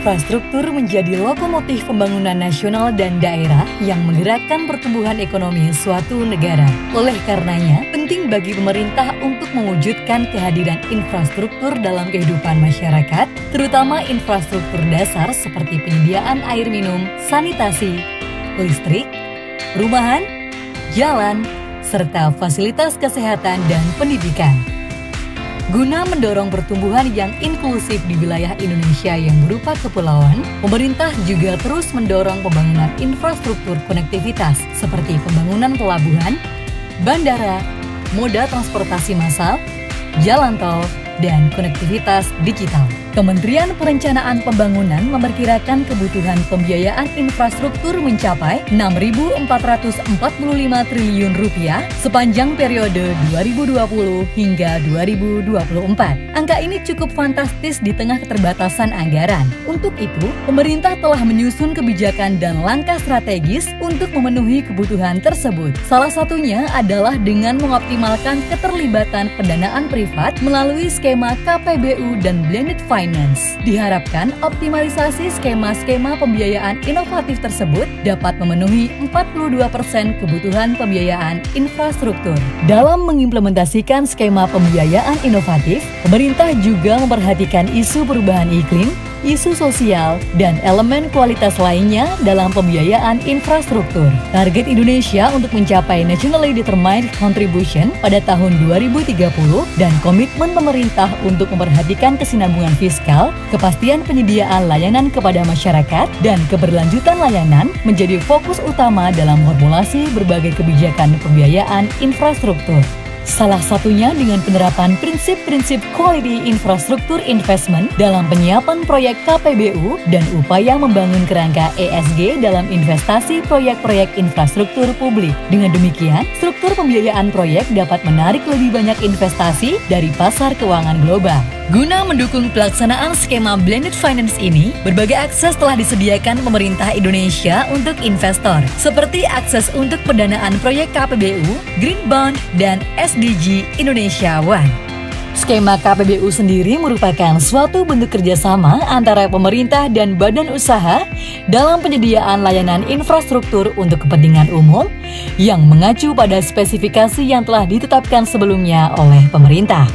Infrastruktur menjadi lokomotif pembangunan nasional dan daerah yang menggerakkan pertumbuhan ekonomi suatu negara. Oleh karenanya, penting bagi pemerintah untuk mewujudkan kehadiran infrastruktur dalam kehidupan masyarakat, terutama infrastruktur dasar seperti penyediaan air minum, sanitasi, listrik, rumahan, jalan, serta fasilitas kesehatan dan pendidikan. Guna mendorong pertumbuhan yang inklusif di wilayah Indonesia yang berupa kepulauan, pemerintah juga terus mendorong pembangunan infrastruktur konektivitas seperti pembangunan pelabuhan, bandara, moda transportasi massal, jalan tol, dan konektivitas digital. Kementerian Perencanaan Pembangunan memperkirakan kebutuhan pembiayaan infrastruktur mencapai rp 6.445 triliun rupiah sepanjang periode 2020 hingga 2024. Angka ini cukup fantastis di tengah keterbatasan anggaran. Untuk itu, pemerintah telah menyusun kebijakan dan langkah strategis untuk memenuhi kebutuhan tersebut. Salah satunya adalah dengan mengoptimalkan keterlibatan pendanaan privat melalui skema KPBU dan blended finance Finance. Diharapkan optimalisasi skema-skema pembiayaan inovatif tersebut dapat memenuhi 42% kebutuhan pembiayaan infrastruktur. Dalam mengimplementasikan skema pembiayaan inovatif, pemerintah juga memperhatikan isu perubahan iklim isu sosial, dan elemen kualitas lainnya dalam pembiayaan infrastruktur. Target Indonesia untuk mencapai Nationally Determined Contribution pada tahun 2030 dan komitmen pemerintah untuk memperhatikan kesinambungan fiskal, kepastian penyediaan layanan kepada masyarakat, dan keberlanjutan layanan menjadi fokus utama dalam formulasi berbagai kebijakan pembiayaan infrastruktur. Salah satunya dengan penerapan prinsip-prinsip quality infrastruktur investment dalam penyiapan proyek KPBU dan upaya membangun kerangka ESG dalam investasi proyek-proyek infrastruktur publik. Dengan demikian, struktur pembiayaan proyek dapat menarik lebih banyak investasi dari pasar keuangan global. Guna mendukung pelaksanaan skema blended finance ini, berbagai akses telah disediakan pemerintah Indonesia untuk investor, seperti akses untuk pendanaan proyek KPBU, Green Bond, dan S SDG Indonesia One. Skema KPBU sendiri merupakan suatu bentuk kerjasama antara pemerintah dan badan usaha dalam penyediaan layanan infrastruktur untuk kepentingan umum yang mengacu pada spesifikasi yang telah ditetapkan sebelumnya oleh pemerintah.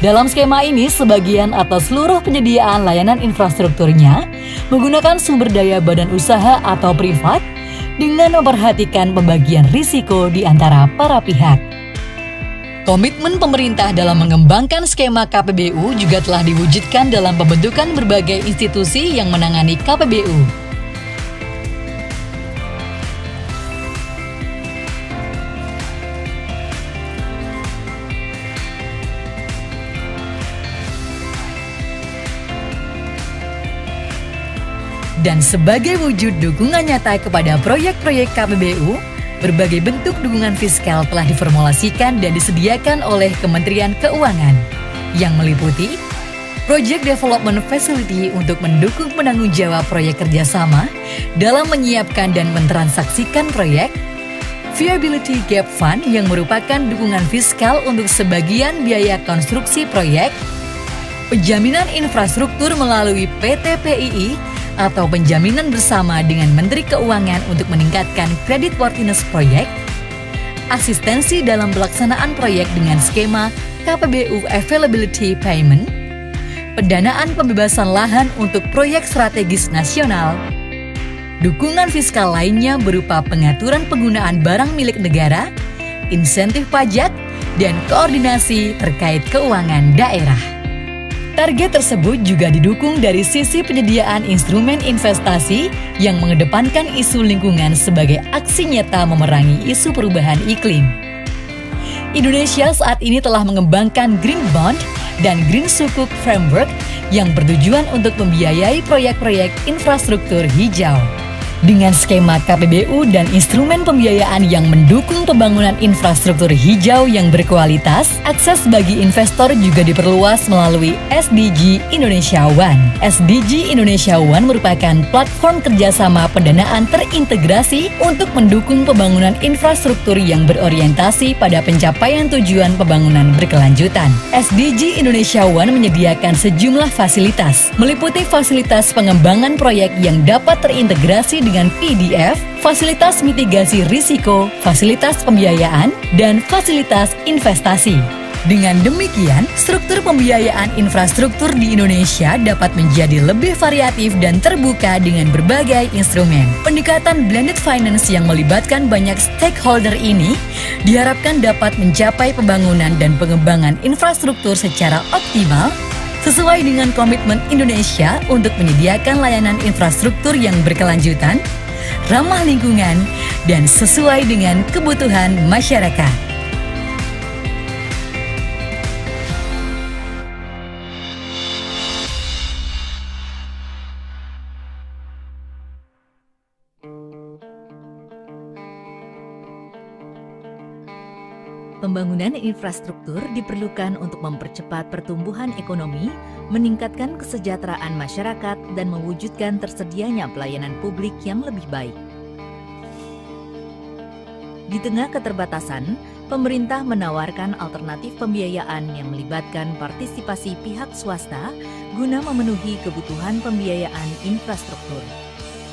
Dalam skema ini, sebagian atau seluruh penyediaan layanan infrastrukturnya menggunakan sumber daya badan usaha atau privat dengan memperhatikan pembagian risiko di antara para pihak. Komitmen pemerintah dalam mengembangkan skema KPBU juga telah diwujudkan dalam pembentukan berbagai institusi yang menangani KPBU. dan sebagai wujud dukungan nyata kepada proyek-proyek KPBU, Berbagai bentuk dukungan fiskal telah diformulasikan dan disediakan oleh Kementerian Keuangan, yang meliputi Project Development Facility untuk mendukung penanggung jawab proyek kerjasama dalam menyiapkan dan mentransaksikan proyek, Viability Gap Fund yang merupakan dukungan fiskal untuk sebagian biaya konstruksi proyek, penjaminan infrastruktur melalui PT PII atau penjaminan bersama dengan Menteri Keuangan untuk meningkatkan kredit worthiness proyek, asistensi dalam pelaksanaan proyek dengan skema KPBU Availability Payment, pendanaan pembebasan lahan untuk proyek strategis nasional, dukungan fiskal lainnya berupa pengaturan penggunaan barang milik negara, insentif pajak, dan koordinasi terkait keuangan daerah. Target tersebut juga didukung dari sisi penyediaan instrumen investasi yang mengedepankan isu lingkungan sebagai aksi nyata memerangi isu perubahan iklim. Indonesia saat ini telah mengembangkan Green Bond dan Green Sukuk Framework yang bertujuan untuk membiayai proyek-proyek infrastruktur hijau dengan skema KPBU dan instrumen pembiayaan yang mendukung pembangunan infrastruktur hijau yang berkualitas, akses bagi investor juga diperluas melalui SDG Indonesia One. SDG Indonesia One merupakan platform kerjasama pendanaan terintegrasi untuk mendukung pembangunan infrastruktur yang berorientasi pada pencapaian tujuan pembangunan berkelanjutan. SDG Indonesia One menyediakan sejumlah fasilitas, meliputi fasilitas pengembangan proyek yang dapat terintegrasi dengan dengan PDF, fasilitas mitigasi risiko, fasilitas pembiayaan, dan fasilitas investasi. Dengan demikian, struktur pembiayaan infrastruktur di Indonesia dapat menjadi lebih variatif dan terbuka dengan berbagai instrumen. Pendekatan blended finance yang melibatkan banyak stakeholder ini diharapkan dapat mencapai pembangunan dan pengembangan infrastruktur secara optimal Sesuai dengan komitmen Indonesia untuk menyediakan layanan infrastruktur yang berkelanjutan, ramah lingkungan, dan sesuai dengan kebutuhan masyarakat. Pembangunan infrastruktur diperlukan untuk mempercepat pertumbuhan ekonomi, meningkatkan kesejahteraan masyarakat, dan mewujudkan tersedianya pelayanan publik yang lebih baik. Di tengah keterbatasan, pemerintah menawarkan alternatif pembiayaan yang melibatkan partisipasi pihak swasta guna memenuhi kebutuhan pembiayaan infrastruktur.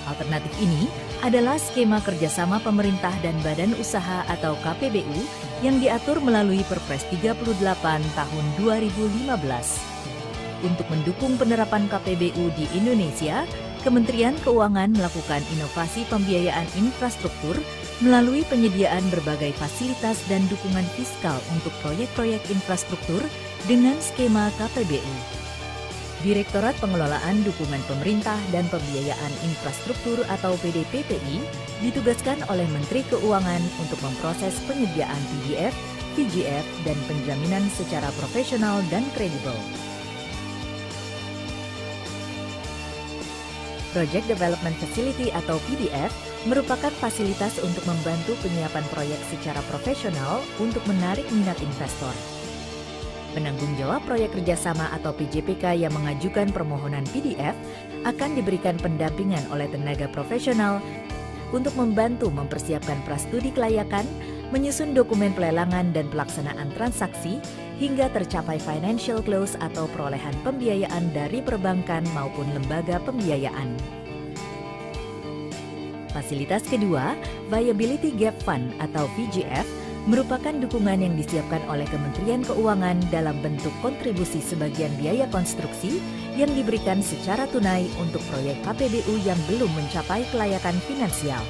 Alternatif ini adalah skema kerjasama pemerintah dan badan usaha atau KPBU yang diatur melalui Perpres 38 tahun 2015. Untuk mendukung penerapan KPBU di Indonesia, Kementerian Keuangan melakukan inovasi pembiayaan infrastruktur melalui penyediaan berbagai fasilitas dan dukungan fiskal untuk proyek-proyek infrastruktur dengan skema KPBU. Direktorat Pengelolaan Dukungan Pemerintah dan Pembiayaan Infrastruktur atau PDPPI ditugaskan oleh Menteri Keuangan untuk memproses penyediaan PDF, PGF, dan penjaminan secara profesional dan kredibel. Project Development Facility atau PDF merupakan fasilitas untuk membantu penyiapan proyek secara profesional untuk menarik minat investor. Penanggung jawab proyek kerjasama atau PJPK yang mengajukan permohonan PDF akan diberikan pendampingan oleh tenaga profesional untuk membantu mempersiapkan prastudi kelayakan, menyusun dokumen pelelangan dan pelaksanaan transaksi, hingga tercapai financial close atau perolehan pembiayaan dari perbankan maupun lembaga pembiayaan. Fasilitas kedua, Viability Gap Fund atau VGF, merupakan dukungan yang disiapkan oleh Kementerian Keuangan dalam bentuk kontribusi sebagian biaya konstruksi yang diberikan secara tunai untuk proyek KPBU yang belum mencapai kelayakan finansial.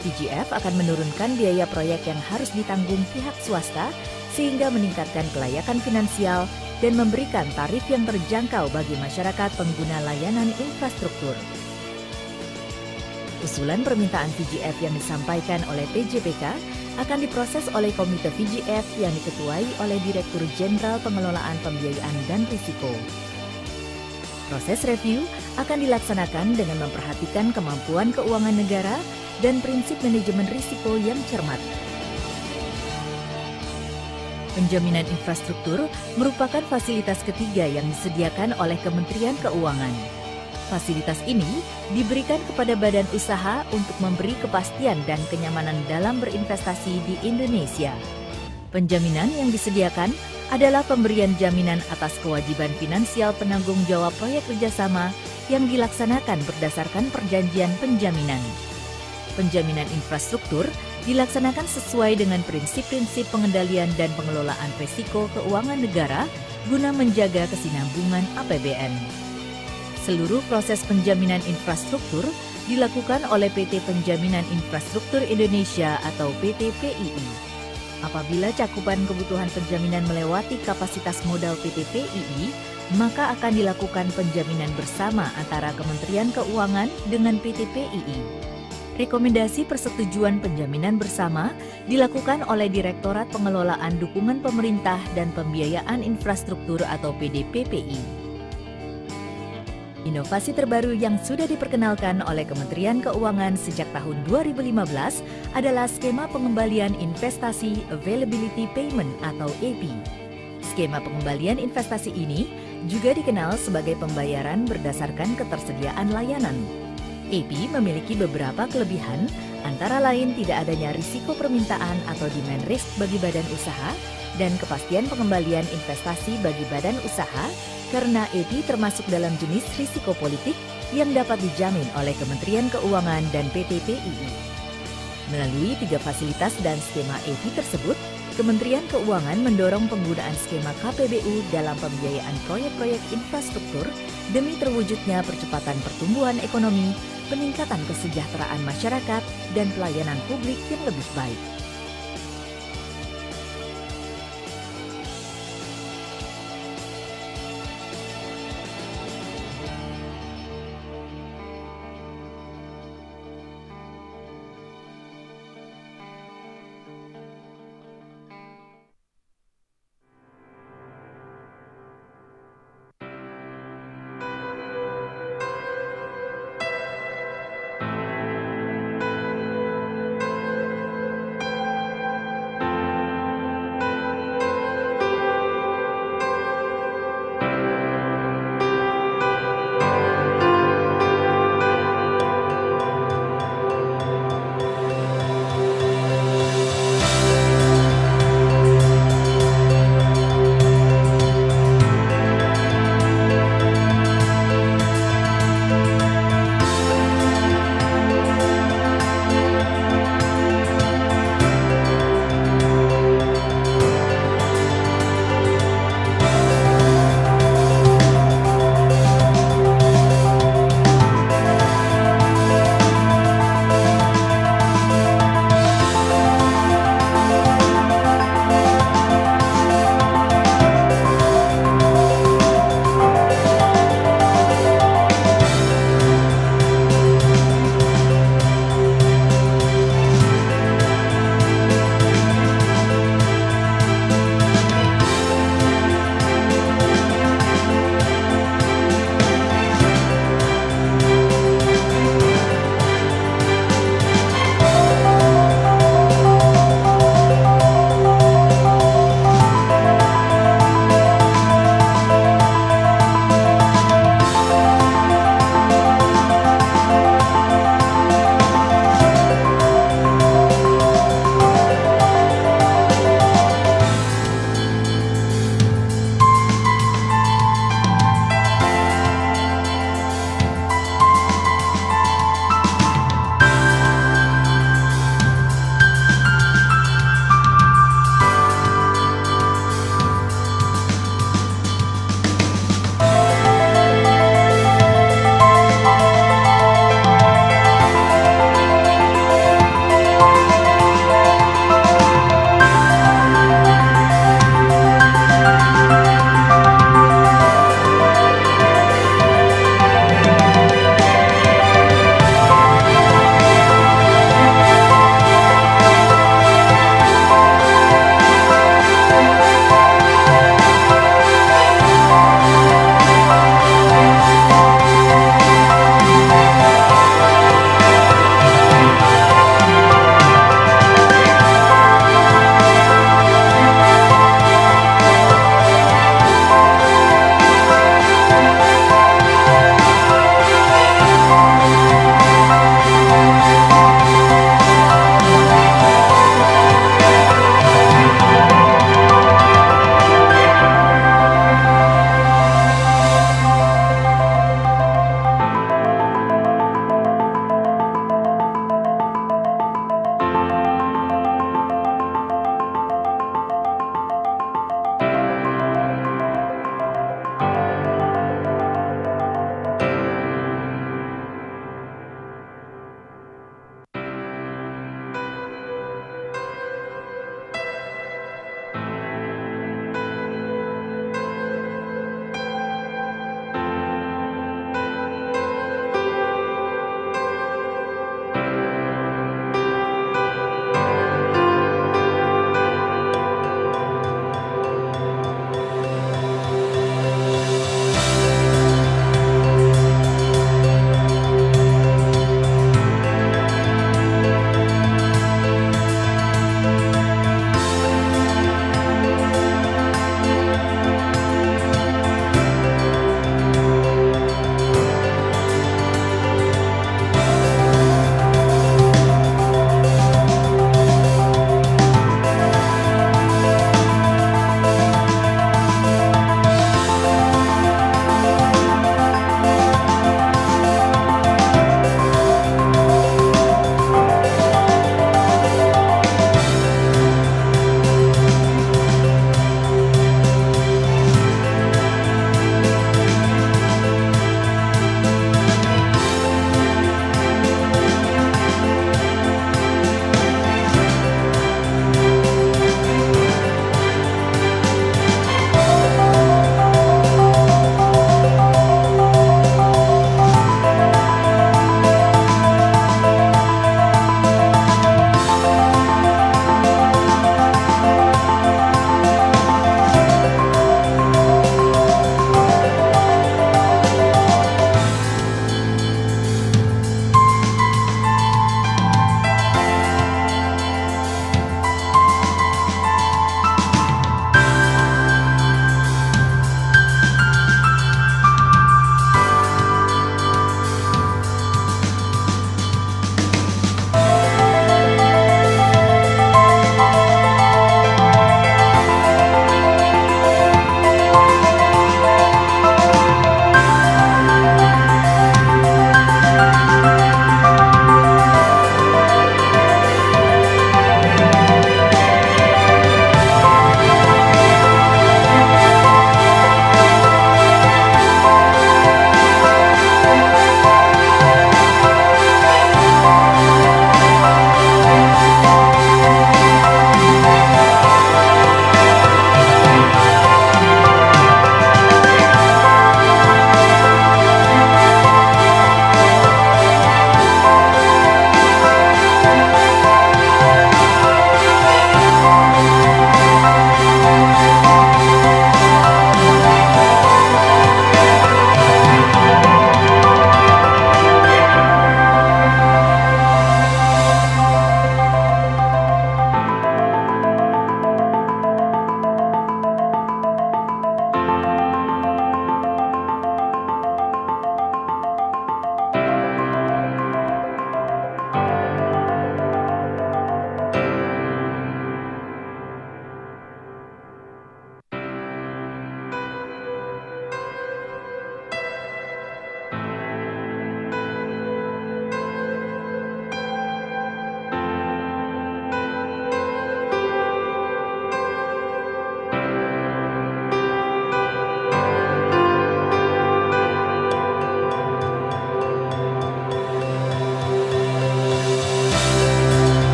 TGF akan menurunkan biaya proyek yang harus ditanggung pihak swasta sehingga meningkatkan kelayakan finansial dan memberikan tarif yang terjangkau bagi masyarakat pengguna layanan infrastruktur. Usulan permintaan TGF yang disampaikan oleh PJPK akan diproses oleh Komite VGF yang diketuai oleh Direktur Jenderal Pengelolaan Pembiayaan dan Risiko. Proses review akan dilaksanakan dengan memperhatikan kemampuan keuangan negara dan prinsip manajemen risiko yang cermat. Penjaminan infrastruktur merupakan fasilitas ketiga yang disediakan oleh Kementerian Keuangan. Fasilitas ini diberikan kepada badan usaha untuk memberi kepastian dan kenyamanan dalam berinvestasi di Indonesia. Penjaminan yang disediakan adalah pemberian jaminan atas kewajiban finansial penanggung jawab proyek kerjasama yang dilaksanakan berdasarkan perjanjian penjaminan. Penjaminan infrastruktur dilaksanakan sesuai dengan prinsip-prinsip pengendalian dan pengelolaan risiko keuangan negara guna menjaga kesinambungan APBN. Seluruh proses penjaminan infrastruktur dilakukan oleh PT Penjaminan Infrastruktur Indonesia atau PT PII. Apabila cakupan kebutuhan penjaminan melewati kapasitas modal PT PII, maka akan dilakukan penjaminan bersama antara Kementerian Keuangan dengan PT PII. Rekomendasi persetujuan penjaminan bersama dilakukan oleh Direktorat Pengelolaan Dukungan Pemerintah dan Pembiayaan Infrastruktur atau PDPPI. Inovasi terbaru yang sudah diperkenalkan oleh Kementerian Keuangan sejak tahun 2015 adalah skema pengembalian investasi availability payment atau AP. Skema pengembalian investasi ini juga dikenal sebagai pembayaran berdasarkan ketersediaan layanan. AP memiliki beberapa kelebihan, antara lain tidak adanya risiko permintaan atau demand risk bagi badan usaha, dan kepastian pengembalian investasi bagi badan usaha karena ET termasuk dalam jenis risiko politik yang dapat dijamin oleh Kementerian Keuangan dan PT PII. Melalui tiga fasilitas dan skema ET tersebut, Kementerian Keuangan mendorong penggunaan skema KPBU dalam pembiayaan proyek-proyek infrastruktur demi terwujudnya percepatan pertumbuhan ekonomi, peningkatan kesejahteraan masyarakat, dan pelayanan publik yang lebih baik.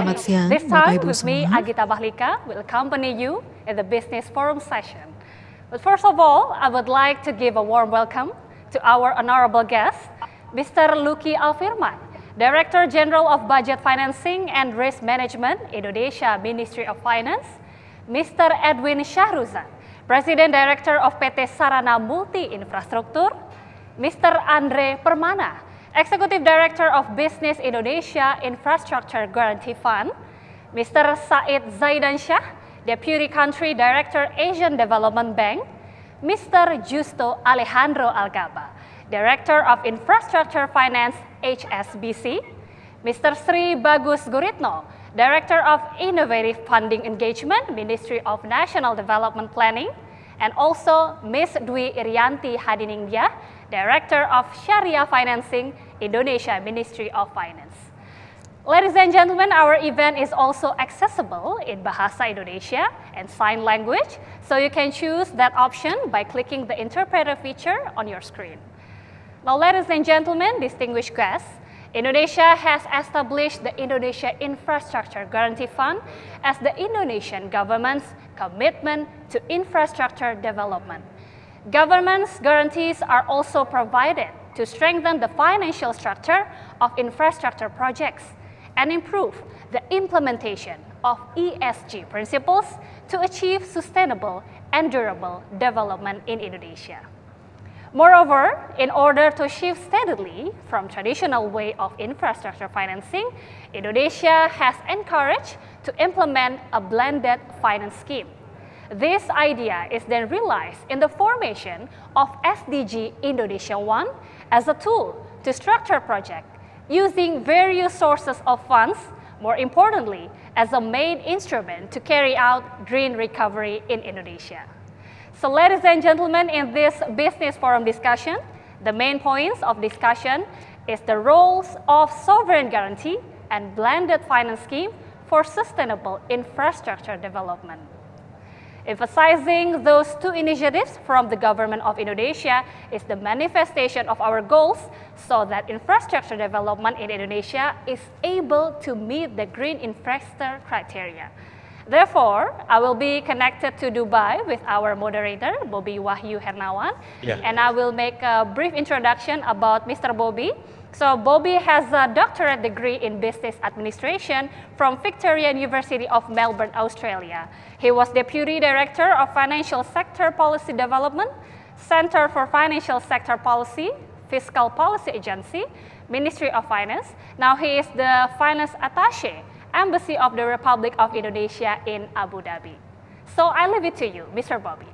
Selamat siang, This time Bapak Ibu with semua. me Agita Bahlika will accompany you at the business forum session. But first of all, I would like to give a warm welcome to our honorable guest, Mr. Luki Alfirman, Director General of Budget Financing and Risk Management, Indonesia Ministry of Finance, Mr. Edwin Syahruzan, President Director of PT Sarana Multi Infrastruktur, Mr. Andre Permana, Executive Director of Business Indonesia Infrastructure Guarantee Fund, Mr. Said Zaidan Deputy Country Director Asian Development Bank, Mr. Justo Alejandro Algaba, Director of Infrastructure Finance HSBC, Mr. Sri Bagus Guritno, Director of Innovative Funding Engagement, Ministry of National Development Planning, and also Ms. Dwi Irianti Hadiningdia, Director of Sharia Financing, Indonesia Ministry of Finance. Ladies and gentlemen, our event is also accessible in Bahasa Indonesia and sign language, so you can choose that option by clicking the interpreter feature on your screen. Now, ladies and gentlemen, distinguished guests, Indonesia has established the Indonesia Infrastructure Guarantee Fund as the Indonesian government's commitment to infrastructure development. Government's guarantees are also provided to strengthen the financial structure of infrastructure projects and improve the implementation of ESG principles to achieve sustainable and durable development in Indonesia. Moreover, in order to shift steadily from traditional way of infrastructure financing, Indonesia has encouraged to implement a blended finance scheme this idea is then realized in the formation of SDG Indonesia 1 as a tool to structure project using various sources of funds, more importantly, as a main instrument to carry out green recovery in Indonesia. So ladies and gentlemen, in this business forum discussion, the main points of discussion is the roles of sovereign guarantee and blended finance scheme for sustainable infrastructure development. Emphasizing those two initiatives from the Government of Indonesia is the manifestation of our goals so that infrastructure development in Indonesia is able to meet the green investor criteria. Therefore, I will be connected to Dubai with our moderator, Bobby Wahyu Hernawan, yeah. and I will make a brief introduction about Mr. Bobby so Bobby has a doctorate degree in business administration from Victoria University of Melbourne, Australia. He was deputy director of financial sector policy development, Center for Financial Sector Policy, Fiscal Policy Agency, Ministry of Finance. Now he is the finance attaché, Embassy of the Republic of Indonesia in Abu Dhabi. So I leave it to you, Mr. Bobby.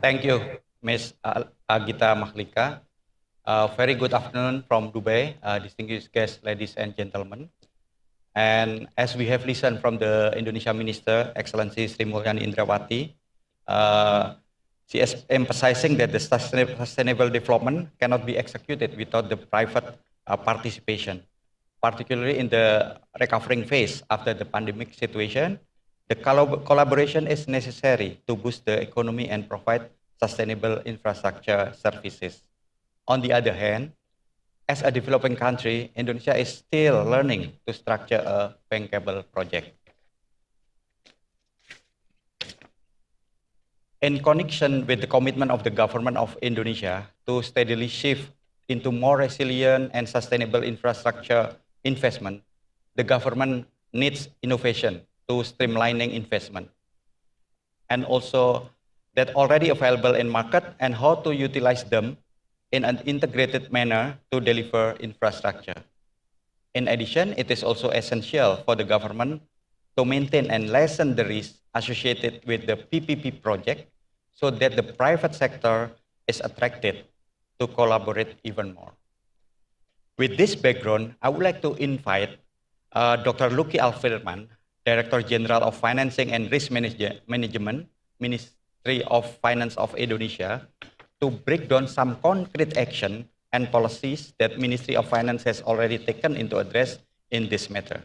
Thank you. Ms. Agita Mahlika. Uh, very good afternoon from Dubai, uh, distinguished guests, ladies and gentlemen. And as we have listened from the Indonesia Minister, Excellency Sri Mulyani Indrawati, uh, she is emphasizing that the sustainable development cannot be executed without the private uh, participation, particularly in the recovering phase after the pandemic situation. The collaboration is necessary to boost the economy and provide sustainable infrastructure services. On the other hand, as a developing country, Indonesia is still learning to structure a bankable project. In connection with the commitment of the government of Indonesia to steadily shift into more resilient and sustainable infrastructure investment, the government needs innovation to streamlining investment. And also that already available in market and how to utilize them in an integrated manner to deliver infrastructure. In addition, it is also essential for the government to maintain and lessen the risk associated with the PPP project so that the private sector is attracted to collaborate even more. With this background, I would like to invite uh, Dr. Luki Alfirman, Director General of Financing and Risk Manage Management, Minister. Ministry of Finance of Indonesia to break down some concrete action and policies that Ministry of Finance has already taken into address in this matter.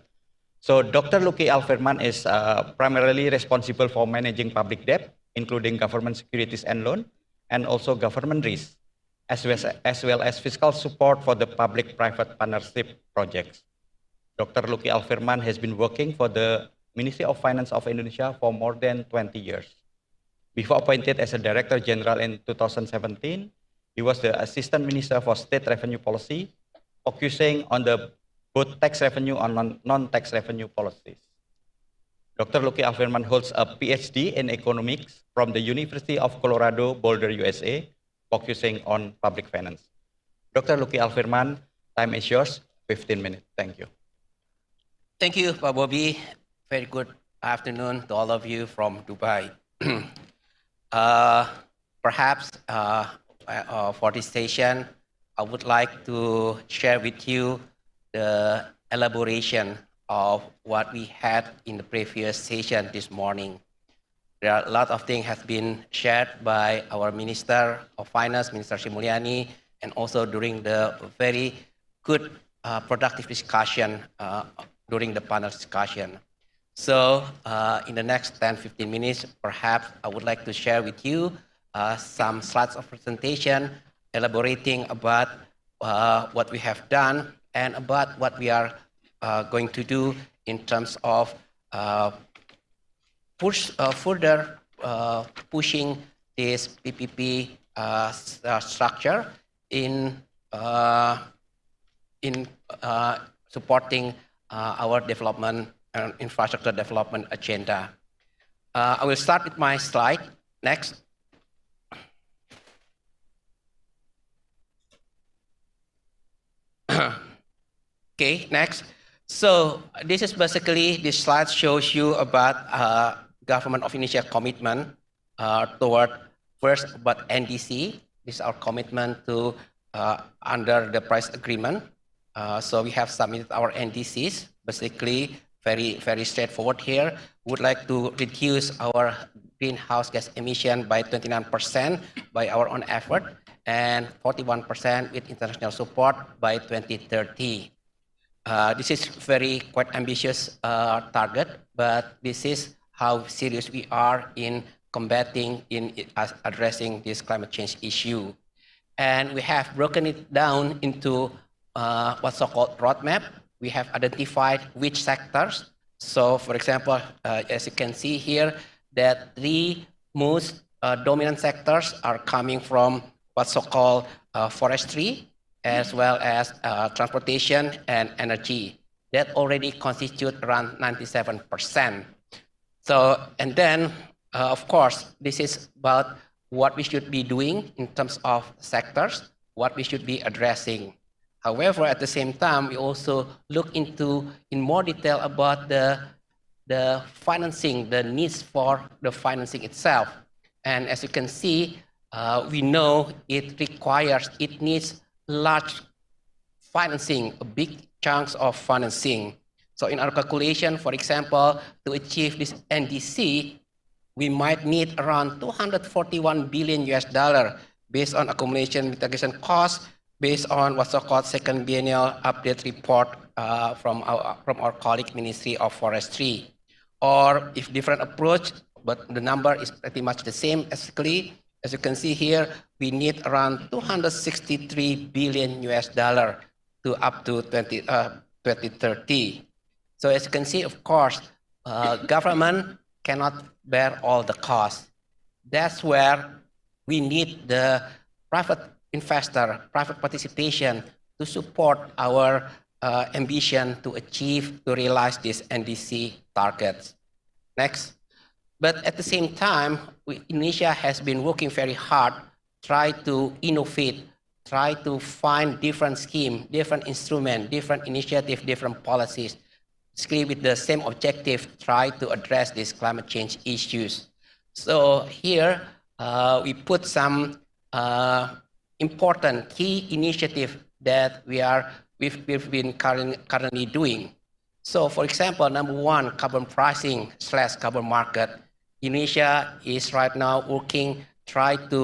So Dr. Luki Alferman is uh, primarily responsible for managing public debt, including government securities and loan, and also government risk, as well as, as, well as fiscal support for the public-private partnership projects. Dr. Luki Alferman has been working for the Ministry of Finance of Indonesia for more than 20 years. Before appointed as a Director General in 2017, he was the Assistant Minister for State Revenue Policy, focusing on the both tax revenue and non-tax revenue policies. Dr. Luki Afirman holds a PhD in economics from the University of Colorado Boulder, USA, focusing on public finance. Dr. Luki Alfirman, time is yours, 15 minutes. Thank you. Thank you, Bobby. Very good afternoon to all of you from Dubai. Uh, perhaps uh, uh, for this session, I would like to share with you the elaboration of what we had in the previous session this morning. There are a lot of things have been shared by our Minister of Finance, Minister Simulyani, and also during the very good uh, productive discussion uh, during the panel discussion. So uh, in the next 10, 15 minutes, perhaps I would like to share with you uh, some slides of presentation elaborating about uh, what we have done and about what we are uh, going to do in terms of uh, push, uh, further pushing this PPP structure in, in supporting our development and uh, infrastructure development agenda. Uh, I will start with my slide. Next. okay, next. So this is basically, this slide shows you about uh, Government of initial commitment uh, toward first about NDC. This is our commitment to uh, under the price agreement. Uh, so we have submitted our NDCs, basically very, very straightforward here. Would like to reduce our greenhouse gas emission by 29% by our own effort and 41% with international support by 2030. Uh, this is very quite ambitious uh, target, but this is how serious we are in combating, in addressing this climate change issue. And we have broken it down into uh, what's so-called roadmap, we have identified which sectors. So for example, uh, as you can see here, that the most uh, dominant sectors are coming from what's so-called uh, forestry, as well as uh, transportation and energy. That already constitute around 97%. So, and then, uh, of course, this is about what we should be doing in terms of sectors, what we should be addressing. However, at the same time, we also look into in more detail about the, the financing, the needs for the financing itself. And as you can see, uh, we know it requires, it needs large financing, big chunks of financing. So in our calculation, for example, to achieve this NDC, we might need around 241 billion US dollar based on accumulation mitigation costs based on what's called second biennial update report uh, from, our, from our colleague Ministry of Forestry. Or if different approach, but the number is pretty much the same basically. As you can see here, we need around 263 billion US dollar to up to 20, uh, 2030. So as you can see, of course, uh, government cannot bear all the costs. That's where we need the private investor, private participation to support our uh, ambition to achieve, to realize these NDC targets. Next. But at the same time, we, Indonesia has been working very hard, try to innovate, try to find different scheme, different instrument, different initiative, different policies, still with the same objective, try to address these climate change issues. So here, uh, we put some uh, important key initiative that we are, we've, we've been current, currently doing. So for example, number one, carbon pricing slash carbon market. Indonesia is right now working, try to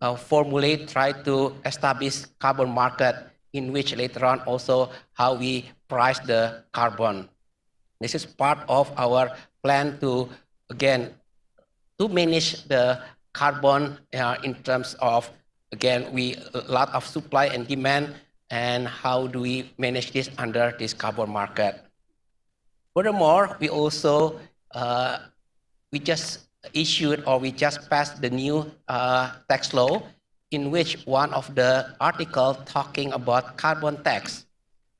uh, formulate, try to establish carbon market in which later on also how we price the carbon. This is part of our plan to, again, to manage the carbon uh, in terms of again, we a lot of supply and demand, and how do we manage this under this carbon market? Furthermore, we also uh, we just issued or we just passed the new uh, tax law in which one of the article talking about carbon tax.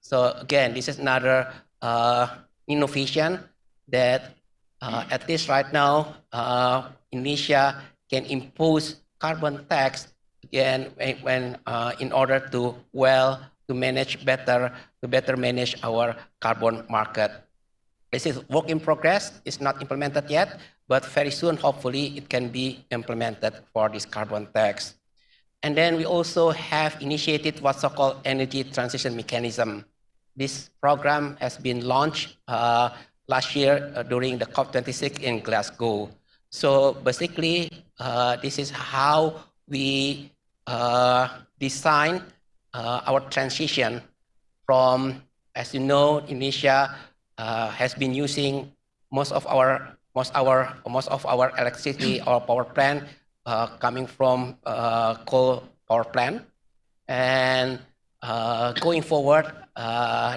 So again, this is another uh, innovation that at least right now, Indonesia can impose carbon tax and when uh, in order to well to manage better to better manage our carbon market. This is work in progress. It's not implemented yet, but very soon, hopefully, it can be implemented for this carbon tax. And then we also have initiated what's so called energy transition mechanism. This program has been launched uh, last year uh, during the COP26 in Glasgow. So basically, uh, this is how we uh, design uh, our transition from, as you know, Indonesia uh, has been using most of our most our most of our electricity or power plant uh, coming from uh, coal power plant, and uh, going forward,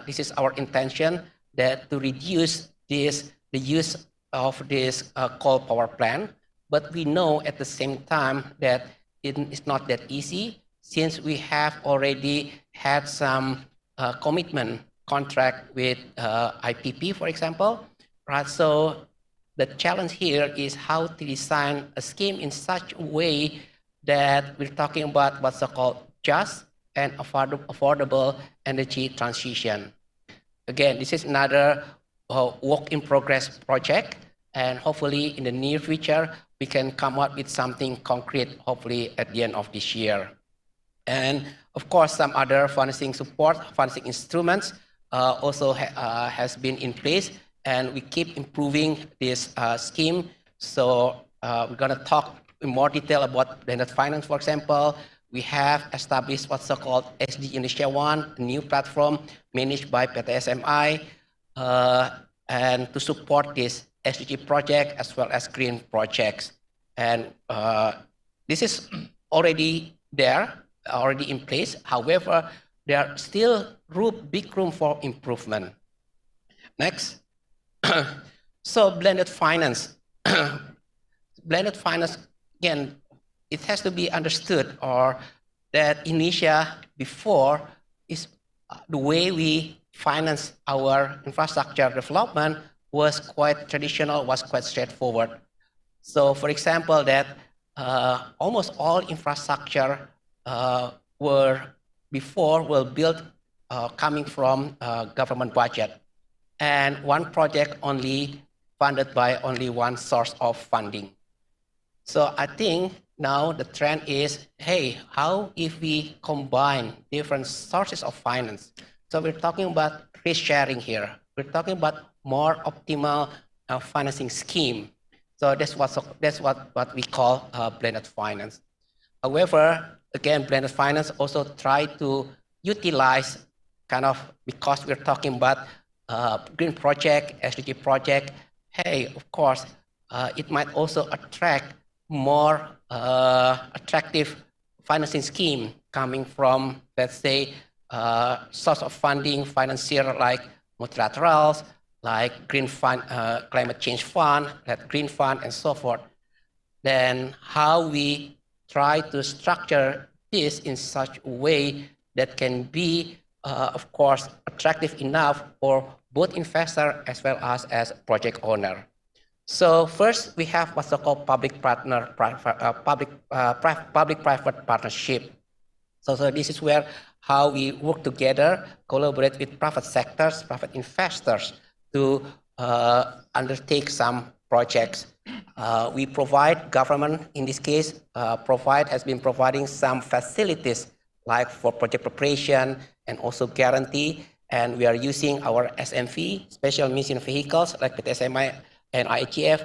this is our intention that to reduce this the use of this coal power plant. But we know at the same time that it is not that easy since we have already had some uh, commitment contract with uh, IPP, for example. Right? So the challenge here is how to design a scheme in such a way that we're talking about what's called just and affordable energy transition. Again, this is another uh, work in progress project, and hopefully in the near future, we can come up with something concrete, hopefully at the end of this year. And of course, some other financing support, financing instruments uh, also ha uh, has been in place, and we keep improving this uh, scheme. So uh, we're going to talk in more detail about blended finance, for example. We have established what's so-called SD Initial One, a new platform managed by PTSMI, uh, and to support this SDG project as well as green projects. And uh, this is already there, already in place. However, there are still room, big room for improvement. Next. so blended finance. blended finance, again, it has to be understood or that initia before is uh, the way we finance our infrastructure development was quite traditional, was quite straightforward. So for example, that uh, almost all infrastructure uh, were before were built uh, coming from uh, government budget. And one project only funded by only one source of funding. So I think now the trend is, hey, how if we combine different sources of finance? So we're talking about risk sharing here. We're talking about more optimal uh, financing scheme. So that's what, that's what, what we call uh, blended finance. However, again, blended finance also try to utilize kind of, because we're talking about uh, green project, SDG project, hey, of course, uh, it might also attract more uh, attractive financing scheme coming from, let's say, uh, source of funding, financier like multilaterals, like green fund, uh, climate change fund, that green fund, and so forth. Then how we try to structure this in such a way that can be, uh, of course, attractive enough for both investor as well as as project owner. So first, we have what's called public partner, uh, public uh, public private partnership. So, so this is where how we work together, collaborate with private sectors, private investors to uh, undertake some projects. Uh, we provide government, in this case, uh, provide has been providing some facilities like for project preparation and also guarantee. And we are using our SMV, special mission vehicles like the SMI and IHF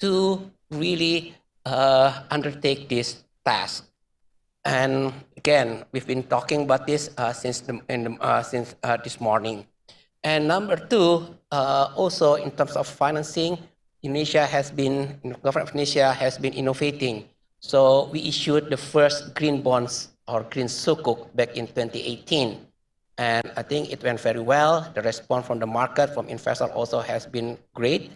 to really uh, undertake this task. And again, we've been talking about this uh, since, the, the uh, since this morning. And number two, uh, also in terms of financing, Indonesia has been, government of Indonesia has been innovating. So we issued the first green bonds or green sukuk back in 2018. And I think it went very well. The response from the market, from investors also has been great.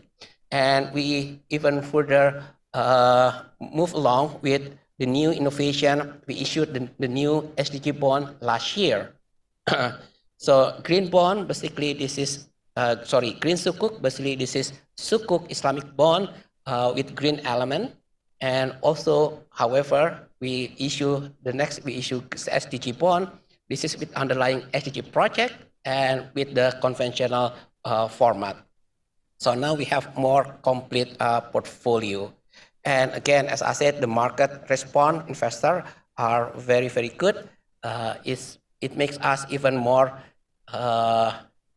And we even further uh, move along with the new innovation. We issued the, the new SDG bond last year. Uh, so green bond, basically this is, uh, sorry, green sukuk, basically this is sukuk Islamic bond uh, with green element. And also, however, we issue the next, we issue SDG bond. This is with underlying SDG project and with the conventional uh, format. So now we have more complete uh, portfolio. And again, as I said, the market response investor are very, very good. Uh, it makes us even more uh,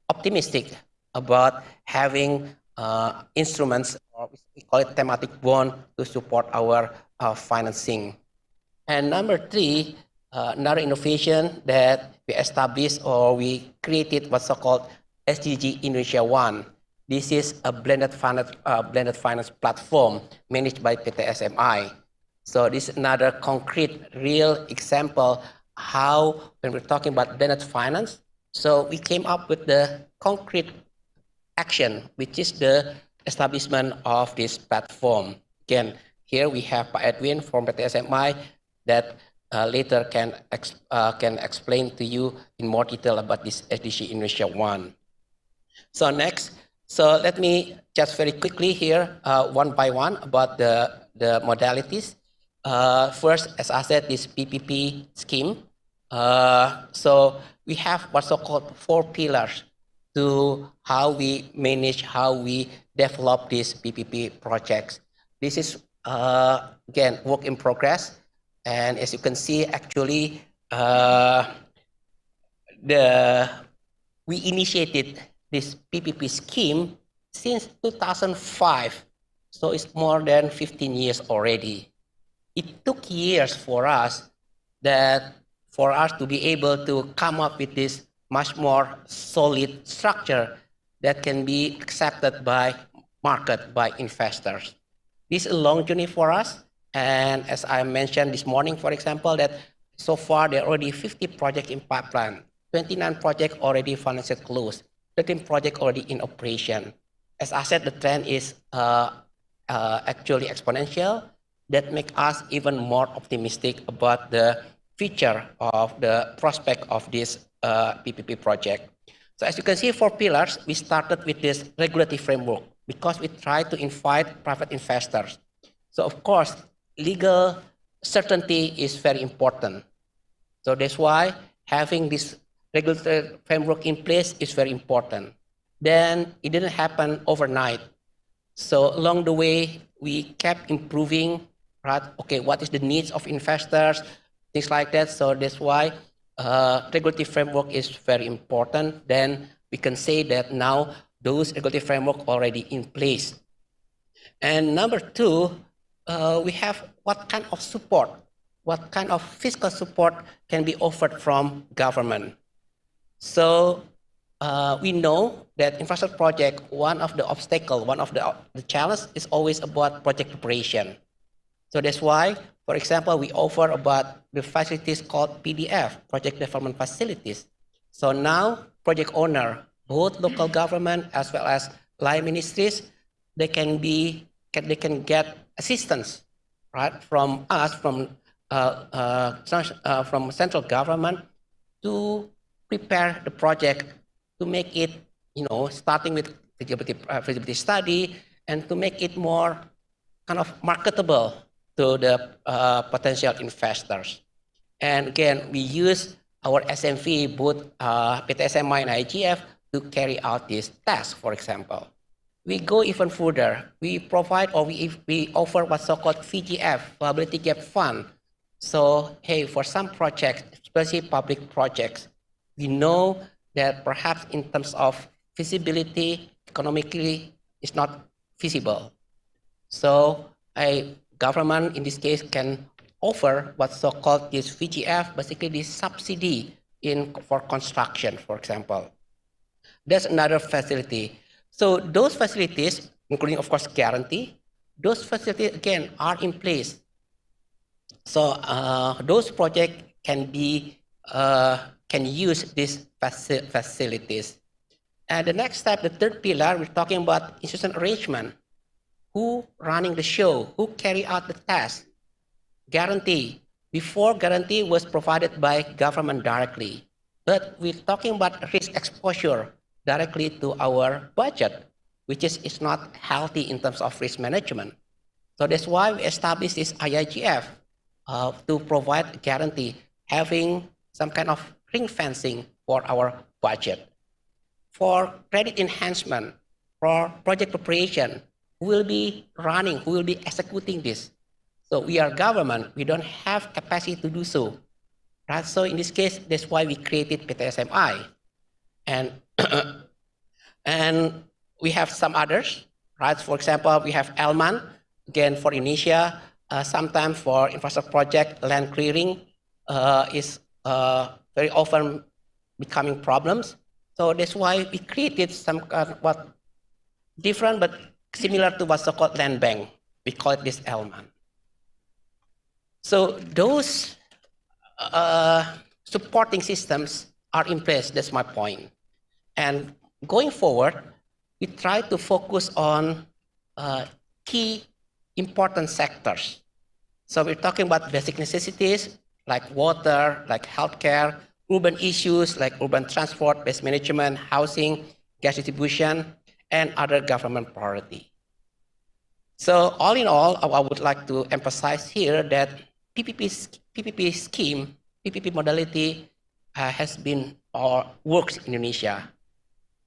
optimistic about having uh, instruments, or we call it thematic bond, to support our uh, financing. And number three, uh, another innovation that we established or we created what's so called SDG Indonesia One. This is a blended finance, uh, blended finance platform managed by PT SMI. So this is another concrete, real example how when we're talking about blended finance, so we came up with the concrete action, which is the establishment of this platform. Again, here we have Edwin from PTSMI that uh, later can ex uh, can explain to you in more detail about this SDG Indonesia 1. So next, so let me just very quickly here, uh, one by one, about the, the modalities. Uh, first, as I said, this PPP scheme, uh, so we have what's so called four pillars to how we manage, how we develop these PPP projects. This is, uh, again, work in progress. And as you can see, actually, uh, the we initiated this PPP scheme since 2005. So it's more than 15 years already. It took years for us that for us to be able to come up with this much more solid structure that can be accepted by market, by investors. This is a long journey for us. And as I mentioned this morning, for example, that so far there are already 50 projects in pipeline, 29 projects already financed, closed, 13 projects already in operation. As I said, the trend is uh, uh, actually exponential. That makes us even more optimistic about the feature of the prospect of this uh, PPP project. So as you can see, four pillars, we started with this regulatory framework because we try to invite private investors. So of course, legal certainty is very important. So that's why having this regulatory framework in place is very important. Then it didn't happen overnight. So along the way, we kept improving, right? Okay, what is the needs of investors? things like that. So that's why uh, regulatory framework is very important. Then we can say that now those regulatory framework already in place. And number two, uh, we have what kind of support, what kind of fiscal support can be offered from government. So uh, we know that infrastructure project, one of the obstacle, one of the, the challenge is always about project preparation. So that's why, for example, we offer about the facilities called PDF, Project Development Facilities. So now project owner, both local government as well as line ministries, they can be they can get assistance, right, from us from uh, uh, uh, from central government to prepare the project to make it, you know, starting with feasibility, uh, feasibility study and to make it more kind of marketable to the uh, potential investors. And again, we use our SMV, both uh, PTSMI and IGF, to carry out this task, for example. We go even further. We provide or we, we offer what's so-called VGF, Viability Gap Fund. So, hey, for some projects, especially public projects, we know that perhaps in terms of feasibility, economically, it's not feasible. So I government in this case can offer what's so called this VGF, basically this subsidy in for construction, for example. That's another facility. So those facilities, including of course guarantee, those facilities again are in place. So uh, those projects can be uh, can use these faci facilities. And the next step, the third pillar, we're talking about institution arrangement who running the show, who carry out the task. Guarantee. Before guarantee was provided by government directly. But we're talking about risk exposure directly to our budget, which is, is not healthy in terms of risk management. So that's why we established this IIGF uh, to provide guarantee having some kind of ring fencing for our budget. For credit enhancement, for project preparation will be running? Who will be executing this? So we are government. We don't have capacity to do so. Right? So in this case, that's why we created PTSMI. And, and we have some others, right? For example, we have ELMAN, again for Indonesia, uh, sometimes for infrastructure project, land clearing uh, is uh, very often becoming problems. So that's why we created some kind of what different but similar to what's so-called land bank. We call it this Elman. So those uh, supporting systems are in place. That's my point. And going forward, we try to focus on uh, key important sectors. So we're talking about basic necessities like water, like healthcare, urban issues like urban transport, waste management, housing, gas distribution, and other government priority. So all in all, I would like to emphasize here that PPP, PPP scheme, PPP modality uh, has been or uh, works in Indonesia.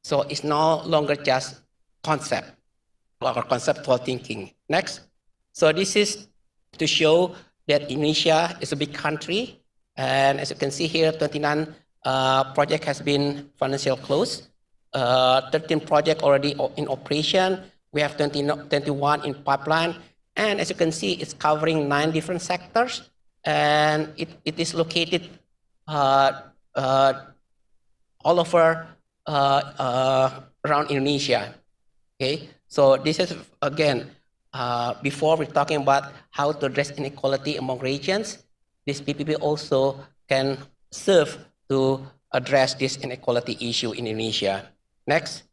So it's no longer just concept or conceptual thinking. Next. So this is to show that Indonesia is a big country. And as you can see here, 29 uh, project has been financial closed. Uh, 13 projects already in operation. We have 21 in pipeline. And as you can see, it's covering nine different sectors. And it, it is located uh, uh, all over around Indonesia. Okay, so this is again before we're talking about how to address inequality among regions. This PPP also can serve to address this inequality issue in Indonesia. Next.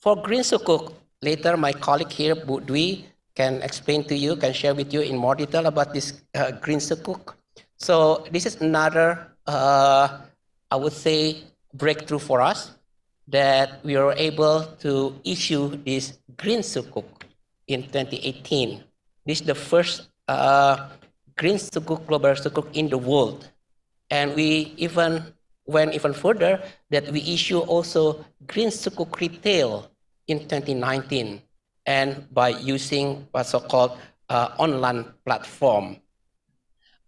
For green sukuk, later my colleague here, Budwi, can explain to you, can share with you in more detail about this uh, green sukuk. So this is another, uh, I would say, breakthrough for us that we were able to issue this green sukuk in 2018. This is the first uh, green sukuk, global sukuk in the world. And we even went even further that we issue also green sukuk retail in 2019 and by using what's so-called uh, online platform.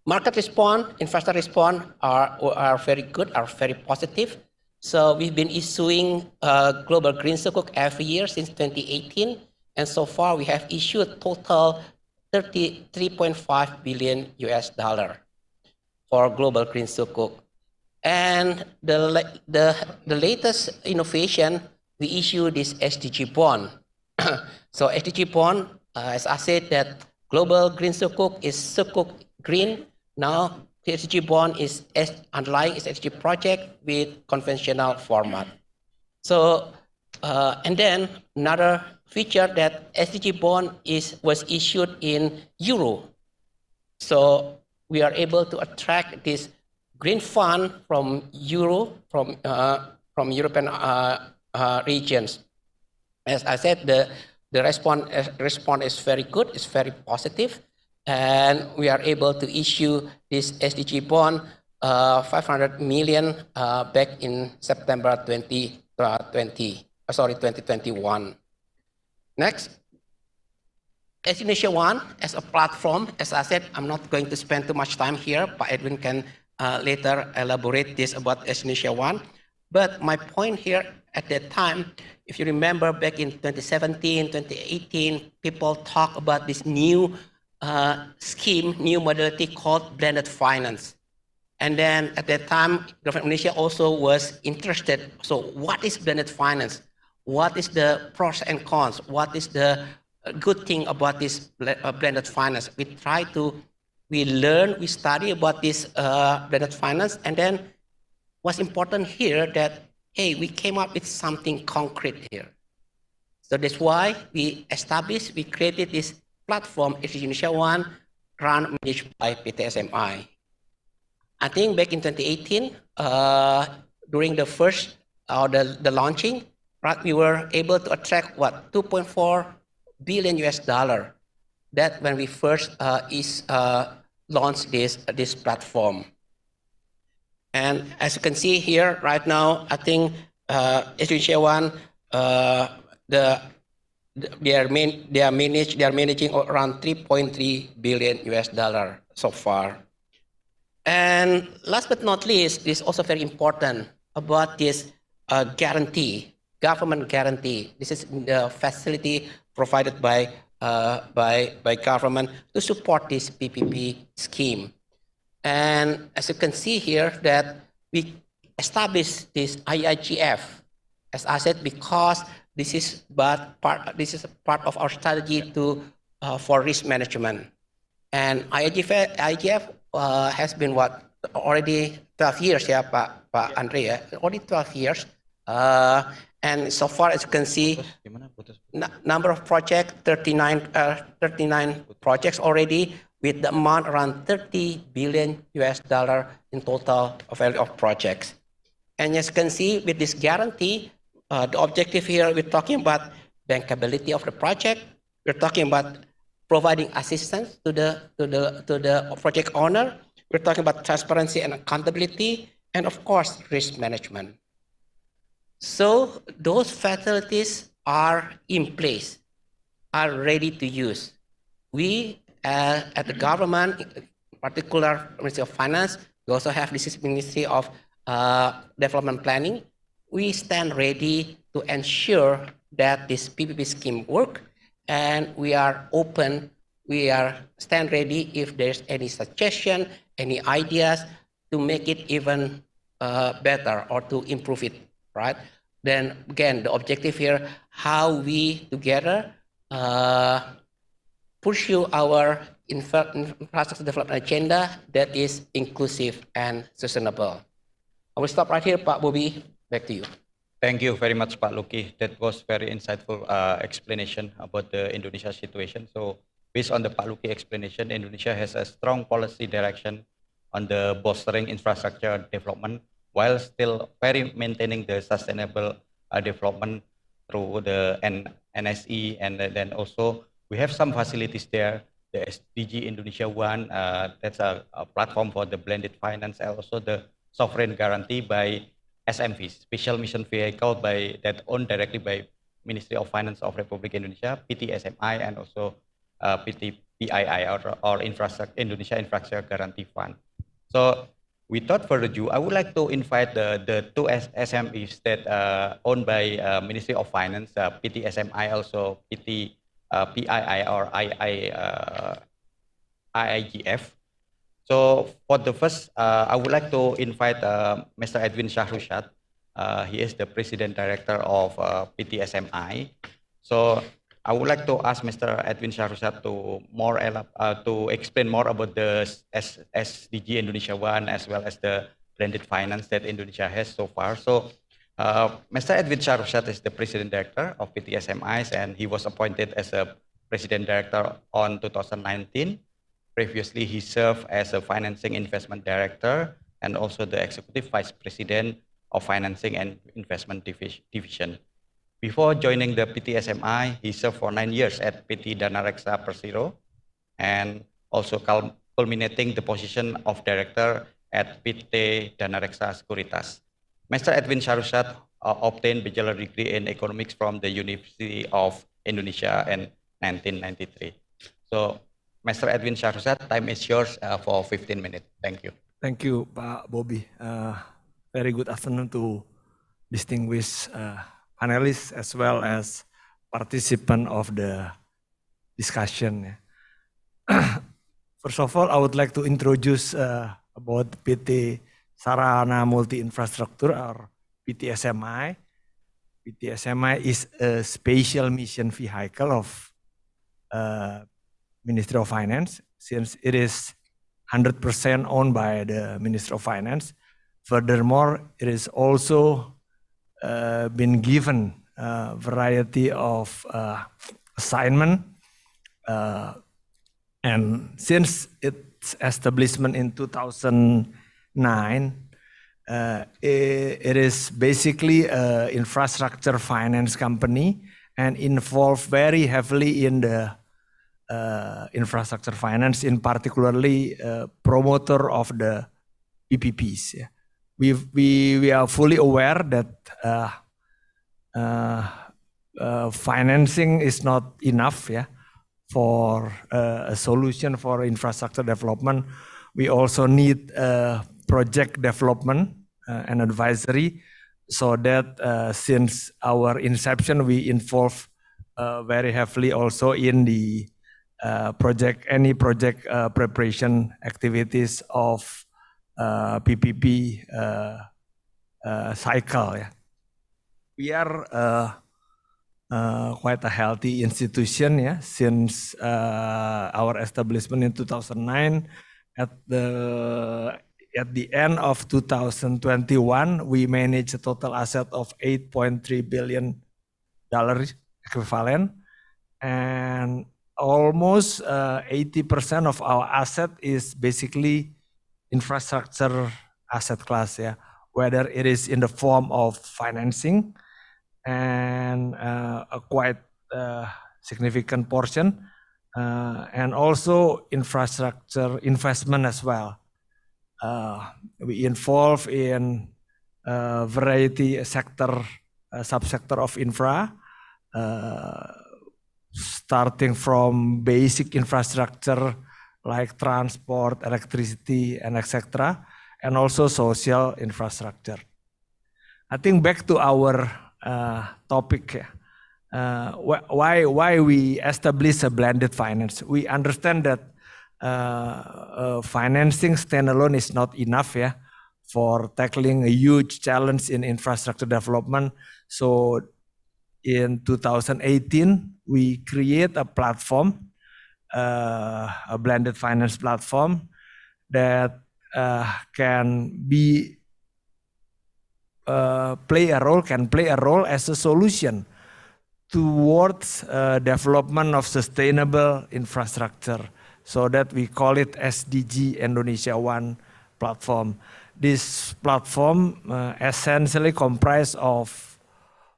Market response, investor response are, are very good, are very positive. So we've been issuing uh, global green sukuk every year since 2018. And so far we have issued total 33.5 billion US dollar for global green sukuk and the, the, the latest innovation, we issue this SDG bond. so SDG bond, uh, as I said, that global green sukuk is sukuk green. Now SDG bond is underlying is SDG project with conventional format. So uh, and then another feature that SDG bond is was issued in euro. So we are able to attract this green fund from Europe, from, uh, from European uh, uh, regions. As I said, the, the response, uh, response is very good, it's very positive, and we are able to issue this SDG bond uh, 500 million uh, back in September 2020, uh, sorry, 2021. Next. As initial One, as a platform, as I said, I'm not going to spend too much time here, but Edwin can uh, later elaborate this about Indonesia 1. But my point here at that time, if you remember back in 2017, 2018, people talk about this new uh, scheme, new modality called blended finance. And then at that time, Government Indonesia also was interested. So what is blended finance? What is the pros and cons? What is the good thing about this uh, blended finance? We try to we learn, we study about this uh, blended finance, and then what's important here that, hey, we came up with something concrete here. So that's why we established, we created this platform, Indonesia One, run managed by PTSMI. I think back in 2018, uh, during the first or the, the launching, right, we were able to attract what 2.4 billion US dollar that when we first uh, is, uh, launched this, this platform. And as you can see here right now, I think uh, Indonesia One, uh, the, the they are main, manage, they are managing around 3.3 billion US dollar so far. And last but not least, this is also very important about this uh, guarantee, government guarantee. This is the facility provided by uh, by, by government to support this PPP scheme. And as you can see here that we established this IIGF, as I said, because this is but part this is part of our strategy to uh, for risk management and IIGF IIGF uh, has been what already 12 years yeah Pak, Pak Andre yeah? already 12 years uh, and so far as you can see, number of projects, 39, uh, 39 projects already with the amount around 30 billion US dollar in total value of projects. And as you can see, with this guarantee, uh, the objective here, we're talking about bankability of the project. We're talking about providing assistance to the, to the, to the project owner. We're talking about transparency and accountability, and of course, risk management. So those facilities are in place, are ready to use. We uh, at the government, in particular Ministry of Finance, we also have this Ministry of uh, Development Planning. We stand ready to ensure that this PPP scheme work, and we are open. We are stand ready if there's any suggestion, any ideas to make it even uh, better or to improve it right? Then again, the objective here, how we together uh, pursue our infra infrastructure development agenda that is inclusive and sustainable. I will stop right here, Pak Bobby. Back to you. Thank you very much, Pak Luki. That was very insightful uh, explanation about the Indonesia situation. So based on the Pak Luki explanation, Indonesia has a strong policy direction on the bolstering infrastructure development while still very maintaining the sustainable uh, development through the N NSE and then also we have some facilities there. The SDG Indonesia One, uh, that's a, a, platform for the blended finance and also the sovereign guarantee by SMV, Special Mission Vehicle by that owned directly by Ministry of Finance of Republic Indonesia, PTSMI, and also uh, PTPII or, or Infrastructure, Indonesia Infrastructure Guarantee Fund. So Without further ado, I would like to invite the, the two SMEs that uh, owned by uh, Ministry of Finance, uh, PT SMI, also PT uh, PII or II, uh, IIGF. So for the first, uh, I would like to invite uh, Mr. Edwin Shahrushad. Uh, he is the President Director of PT SMI. So I would like to ask Mr. Edwin Sharusat to more uh, to explain more about the S SDG Indonesia One as well as the blended finance that Indonesia has so far. So, uh, Mr. Edwin Sharusat is the president director of PTSMIs, and he was appointed as a president director on 2019. Previously, he served as a financing investment director and also the executive vice president of financing and investment division. Before joining the PTSMI, he served for nine years at PT Danareksa Persero and also culminating the position of director at PT Danareksa Sekuritas. Mr. Edwin Sharusat uh, obtained bachelor degree in economics from the University of Indonesia in 1993. So, Mr. Edwin Sharusat, time is yours uh, for 15 minutes. Thank you. Thank you, Pak Bobby. Uh, very good afternoon to distinguished uh, analysts as well as participant of the discussion. First of all, I would like to introduce uh, about PT Sarana Multi Infrastructure or PTSMI. PTSMI is a special mission vehicle of uh, Ministry of Finance since it is 100% owned by the Ministry of Finance. Furthermore, it is also uh, been given a uh, variety of uh, assignment. Uh, and since its establishment in 2009, uh, it, it is basically an infrastructure finance company and involved very heavily in the infrastructure finance, in particularly promoter of the PPPs. Yeah we we we are fully aware that uh, uh, uh, financing is not enough, yeah, for uh, a solution for infrastructure development. We also need uh, project development uh, and advisory, so that since our inception, we involve very heavily also in the project any project preparation activities of PPP uh, uh, uh, cycle. We are quite a healthy institution since our establishment in 2009. At the end of 2021, we managed a total asset of $8.3 billion equivalent, and almost 80% of our asset is basically infrastructure asset class, yeah, whether it is in the form of financing and uh, a quite uh, significant portion, uh, and also infrastructure investment as well. Uh, we involve in uh, a variety sector, a subsector of infra, uh, starting from basic infrastructure like transport, electricity, and etc., and also social infrastructure. I think back to our uh, topic, uh, why why we establish a blended finance. We understand that uh, uh, financing standalone is not enough, yeah, for tackling a huge challenge in infrastructure development. So in 2018, we create a platform uh, a blended finance platform that uh, can be uh, play a role can play a role as a solution towards development of sustainable infrastructure so that we call it SDG Indonesia One platform. This platform uh, essentially comprised of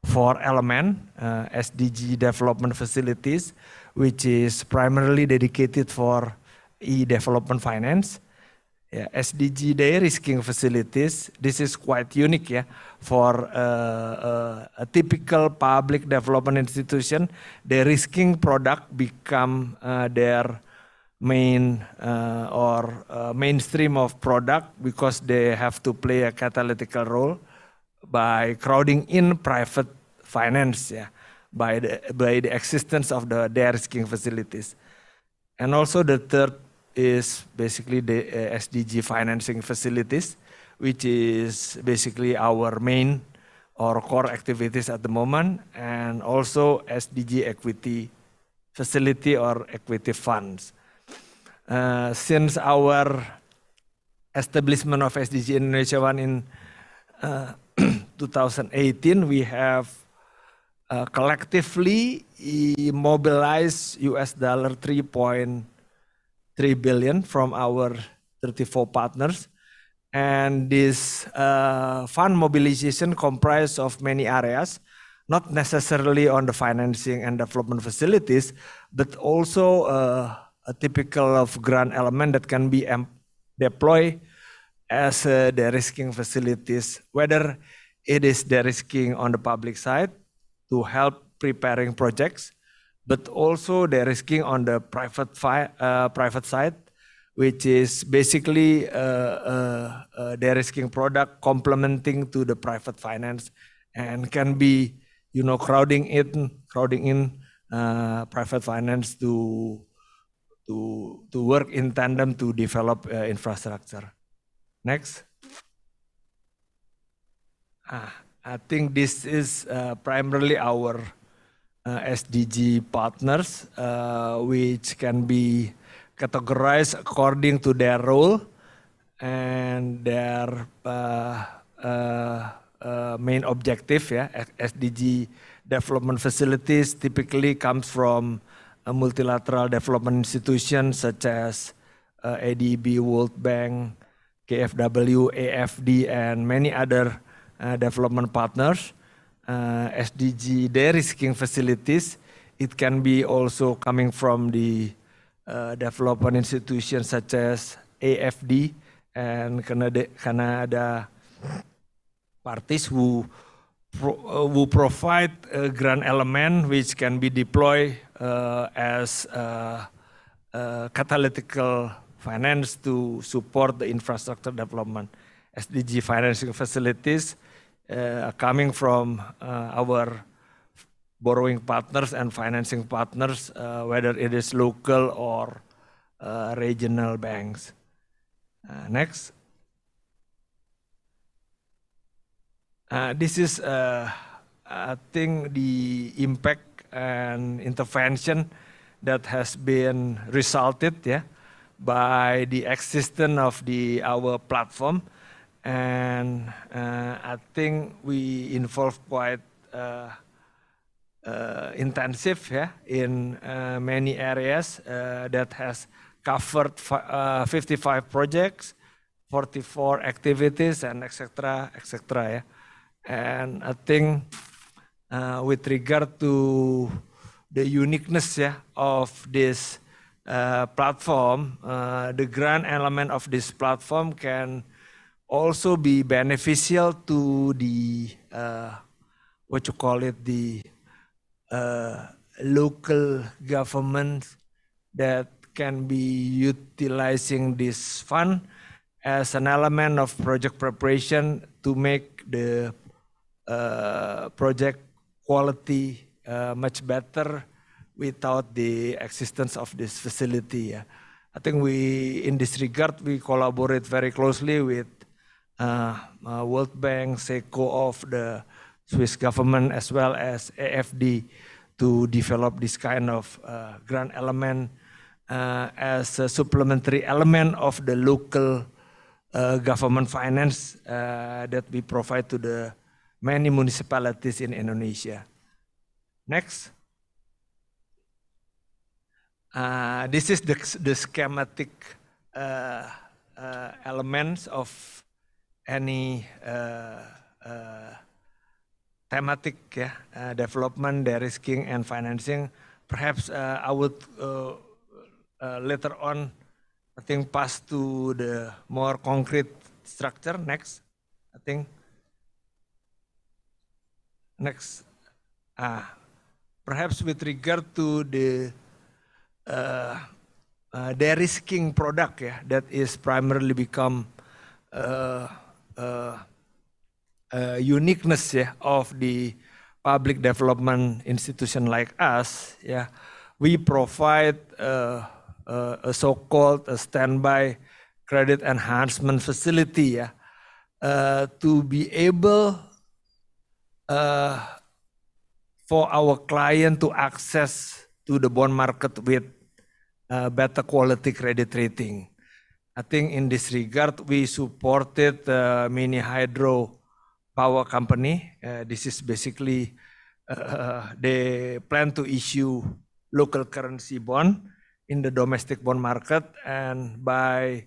four elements, uh, SDG development facilities, which is primarily dedicated for e-development finance. Yeah, SDG Day Risking Facilities, this is quite unique yeah, for uh, uh, a typical public development institution. The risking product become uh, their main uh, or uh, mainstream of product because they have to play a catalytical role by crowding in private finance. Yeah by the, by the existence of the de-risking facilities. And also the third is basically the uh, SDG financing facilities, which is basically our main or core activities at the moment, and also SDG equity facility or equity funds. Uh, since our establishment of SDG Indonesia 1 in uh, 2018, we have uh, collectively mobilize US dollar 3.3 billion from our 34 partners. And this uh, fund mobilization comprised of many areas, not necessarily on the financing and development facilities, but also uh, a typical of grant element that can be deployed as uh, the risking facilities, whether it is the risking on the public side to help preparing projects, but also they're risking on the private, uh, private side, which is basically uh, uh, uh risking product complementing to the private finance and can be, you know, crowding in, crowding in uh, private finance to, to, to work in tandem to develop uh, infrastructure. Next. Ah, I think this is uh, primarily our uh, SDG partners, uh, which can be categorized according to their role and their main objective. Yeah. SDG development facilities typically comes from a multilateral development institutions such as ADB, World Bank, KFW, AFD, and many other uh, development partners, uh, SDG de-risking facilities. It can be also coming from the uh, development institutions such as AFD and Canada, Canada parties who pro, uh, who provide a grant element which can be deployed uh, as uh, uh catalytical finance to support the infrastructure development. SDG financing facilities uh, coming from uh, our borrowing partners and financing partners, uh, whether it is local or regional banks. Next. This is, I think, the impact and intervention that has been resulted by the existence of our platform and uh, I think we involved quite uh, uh, intensive yeah, in many areas that has covered 55 projects, 44 activities, and etc. etc. Yeah. And I think with regard to the uniqueness yeah, of this uh, platform, uh, the grand element of this platform can also be beneficial to the uh, what you call it the uh, local government that can be utilizing this fund as an element of project preparation to make the uh, project quality uh, much better without the existence of this facility. I think we, in this regard, we collaborate very closely with uh, uh, World Bank, SECO of the Swiss government as well as AFD to develop this kind of uh, grant element uh, as a supplementary element of the local uh, government finance uh, that we provide to the many municipalities in Indonesia. Next. Uh, this is the, the schematic uh, uh, elements of any uh, uh, thematic yeah, ya, uh, development, the risking and financing. Perhaps uh, I would uh, uh, later on, I think pass to the more concrete structure next. I think next, uh, perhaps with regard to the uh, uh, the risking product yeah, that is primarily become uh, Uh, uh, uniqueness yeah, of the public development institution like us yeah, we provide uh, uh, a so-called standby credit enhancement facility yeah, uh, to be able uh, for our client to access to the bond market with better quality credit rating I think in this regard, we supported uh, mini hydro power company. Uh, this is basically uh, they plan to issue local currency bond in the domestic bond market, and by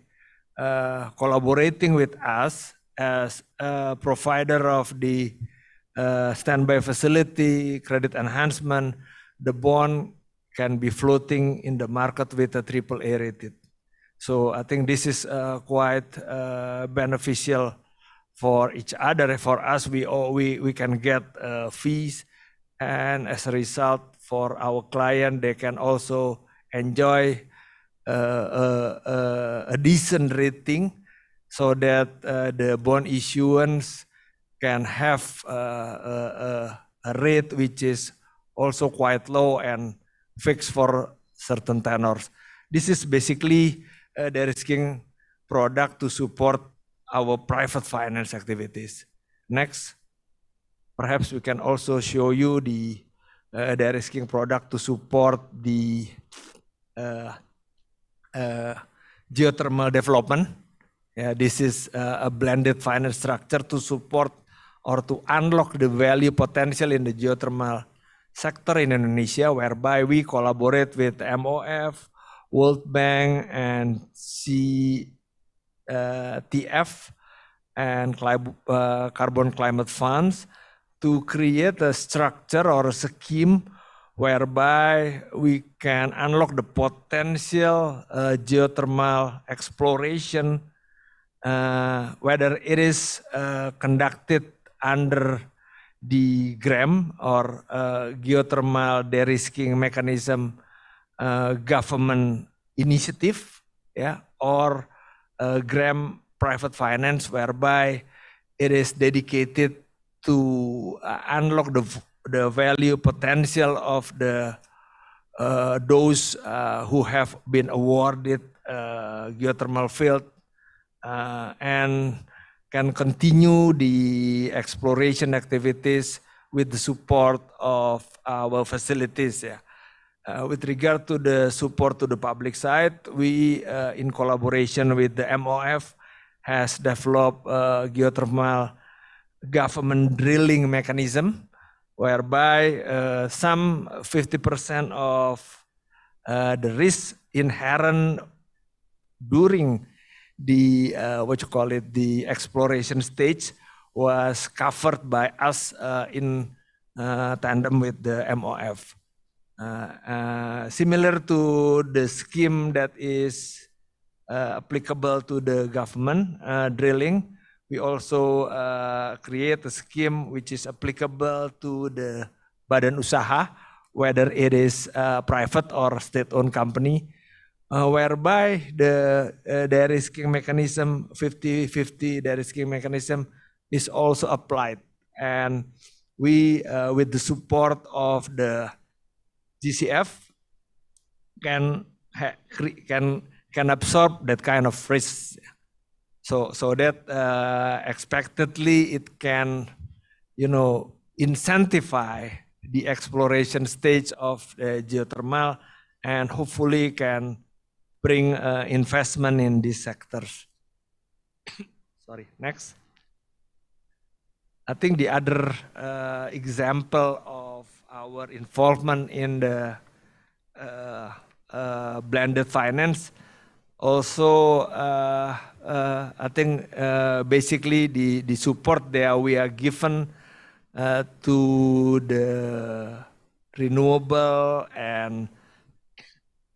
uh, collaborating with us as a provider of the uh, standby facility, credit enhancement, the bond can be floating in the market with a triple A rated. So I think this is uh, quite uh, beneficial for each other. For us, we all, oh, we we can get uh, fees, and as a result, for our client, they can also enjoy uh, uh, uh, a, decent rating, so that the bond issuance can have a, a rate which is also quite low and fixed for certain tenors. This is basically uh, eh, dari risking product to support our private finance activities. Next, perhaps we can also show you the uh, eh, dari risking product to support the uh, uh, geothermal development. Yeah, this is a blended finance structure to support or to unlock the value potential in the geothermal sector in Indonesia, whereby we collaborate with MOF, World Bank and CTF uh, and uh, Carbon Climate Funds to create a structure or a scheme whereby we can unlock the potential uh, geothermal exploration, uh, whether it is uh, conducted under the GREM or uh, geothermal de-risking mechanism uh, government initiative yeah, or uh, gram private finance whereby it is dedicated to uh, unlock the, the value potential of the uh, those uh, who have been awarded uh, geothermal field uh, and can continue the exploration activities with the support of our facilities. Yeah. Uh, with regard to the support to the public side, we, uh, in collaboration with the MOF, has developed a uh, geothermal government drilling mechanism, whereby uh, some 50% of uh, the risk inherent during the what you call it the exploration stage was covered by us in tandem with the MOF. Uh, uh, similar to the scheme that is uh, applicable to the government drilling. We also create a scheme which is applicable to the badan usaha, whether it is private or state-owned company. Uh, whereby the uh, de-risking mechanism 50-50 de-risking mechanism is also applied and we uh, with the support of the GCF can can can absorb that kind of risk. So so that uh, expectedly it can, you know, incentivize the exploration stage of the geothermal and hopefully can bring uh, investment in these sectors. Sorry, next. I think the other uh, example of our involvement in the uh, uh, blended finance. Also, uh, I think basically the, the support that we are given to the renewable and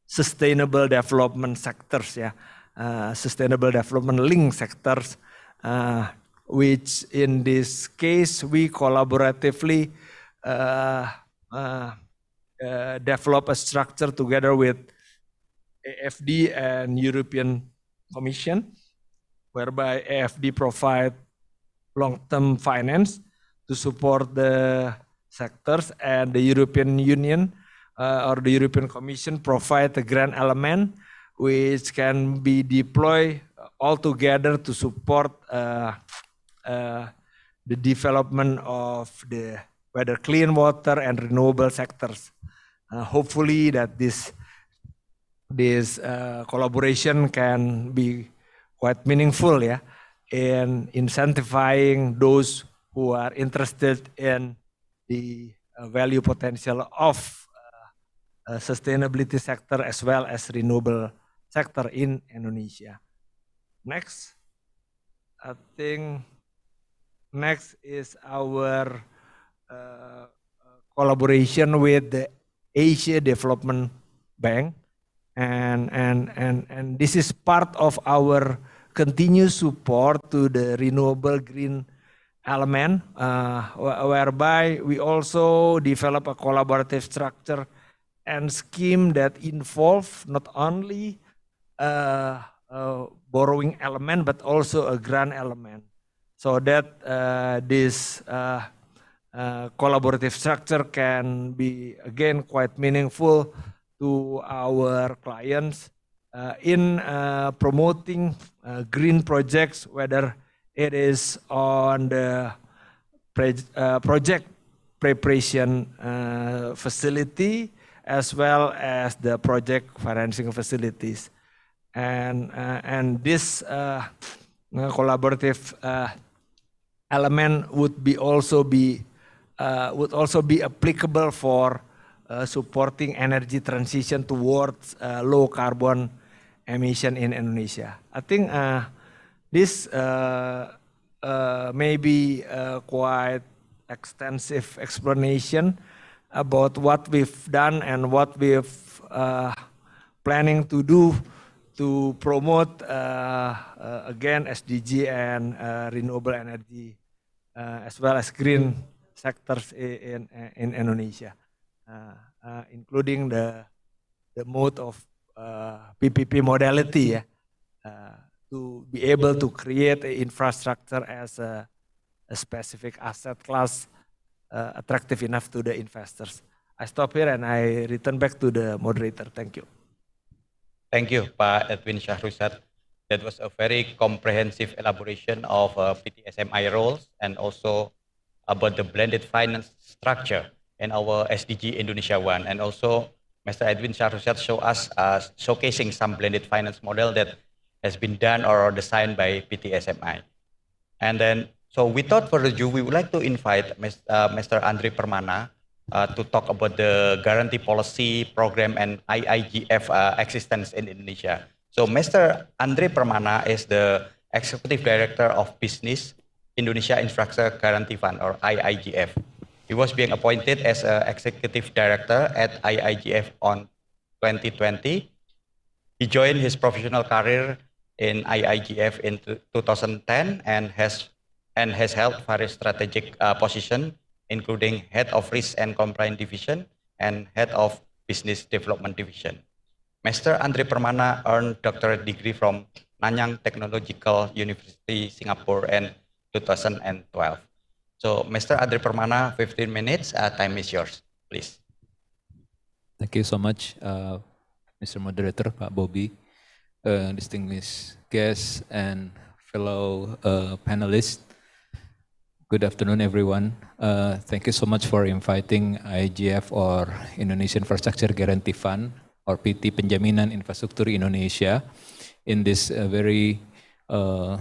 sustainable development sectors, yeah, uh, sustainable development link sectors, uh, which in this case we collaboratively uh, uh, uh, develop a structure together with AFD and European Commission, whereby AFD provide long-term finance to support the sectors, and the European Union uh, or the European Commission provide a grant element which can be deployed all together to support uh, uh the development of the whether clean water and renewable sectors. Uh, hopefully that this this uh, collaboration can be quite meaningful yeah, in incentivizing those who are interested in the uh, value potential of uh, sustainability sector as well as renewable sector in Indonesia. Next, I think next is our Uh, uh, collaboration with the Asia Development Bank, and and and and this is part of our continuous support to the renewable green element, uh, whereby we also develop a collaborative structure and scheme that involve not only uh, uh, borrowing element but also a grant element, so that uh, this uh, uh, collaborative structure can be again quite meaningful to our clients uh, in uh, promoting uh, green projects, whether it is on the uh, project preparation uh, facility as well as the project financing facilities. And, and this collaborative element would be also be uh, would also be applicable for uh, supporting energy transition towards uh, low carbon emission in Indonesia. I think uh, this uh, uh, may be quite extensive explanation about what we've done and what we've planning to do to promote again SDG and renewable energy as well as green sectors in, in Indonesia, uh, uh, including the the mode of uh, PPP modality ya, uh, to be able to create infrastructure as a, a specific asset class uh, attractive enough to the investors. I stop here and I return back to the moderator. Thank you. Thank you, Pak Edwin Syahrusat. That was a very comprehensive elaboration of uh, PTSMI roles and also about the blended finance structure and our SDG Indonesia One. And also, Mr. Edwin Syahrusat showed us uh, showcasing some blended finance model that has been done or designed by PTSMI. And then, so without further ado, we would like to invite uh, Mr. Andre Permana uh, to talk about the guarantee policy program and IIGF uh, existence in Indonesia. So Mr. Andre Permana is the Executive Director of Business Indonesia Infrastructure Guarantee Fund or IIGF. He was being appointed as a executive director at IIGF on 2020. He joined his professional career in IIGF in 2010 and has and has held various strategic uh, positions, including head of risk and compliance division and head of business development division. Master Andre Permana earned doctorate degree from Nanyang Technological University, Singapore, and 2012. So Mr. Adri Permana, 15 minutes, uh, time is yours, please. Thank you so much, uh, Mr. Moderator, Pak Bobby, uh, distinguished guests and fellow uh, panelists. Good afternoon, everyone. Uh, thank you so much for inviting IGF or Indonesian Infrastructure Guarantee Fund or PT Penjaminan Infrastruktur Indonesia in this uh, very uh,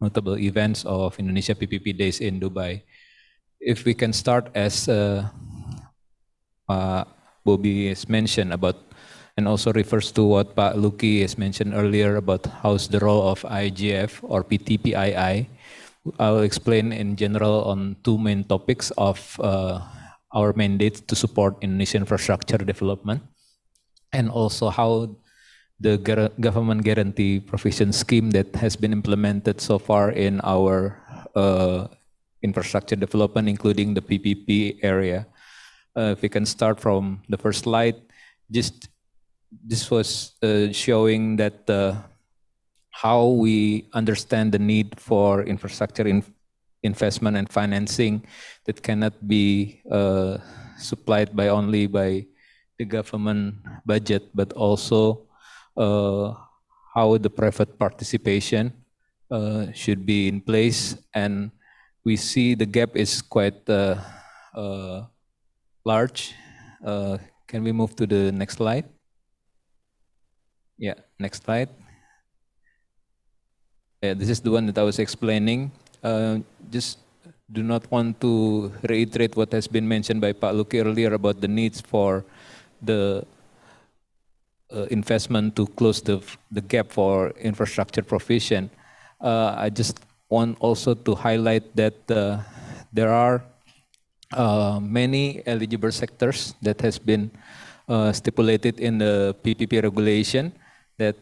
notable events of Indonesia PPP Days in Dubai. If we can start as uh, uh, Bobby has mentioned about, and also refers to what Pak Luki has mentioned earlier about how's the role of IGF or PTPII. I'll explain in general on two main topics of uh, our mandate to support Indonesian infrastructure development and also how the government guarantee provision scheme that has been implemented so far in our uh, infrastructure development, including the PPP area. Uh, if we can start from the first slide, just this was uh, showing that uh, how we understand the need for infrastructure in investment and financing that cannot be uh, supplied by only by the government budget, but also uh, how the private participation uh, should be in place. And we see the gap is quite uh, large. can we move to the next slide? Yeah, next slide. Yeah, this is the one that I was explaining. Uh, just do not want to reiterate what has been mentioned by Pak Luki earlier about the needs for the uh, investment to close the, the gap for infrastructure provision. Uh, I just want also to highlight that uh, there are many eligible sectors that has been stipulated in the PPP regulation that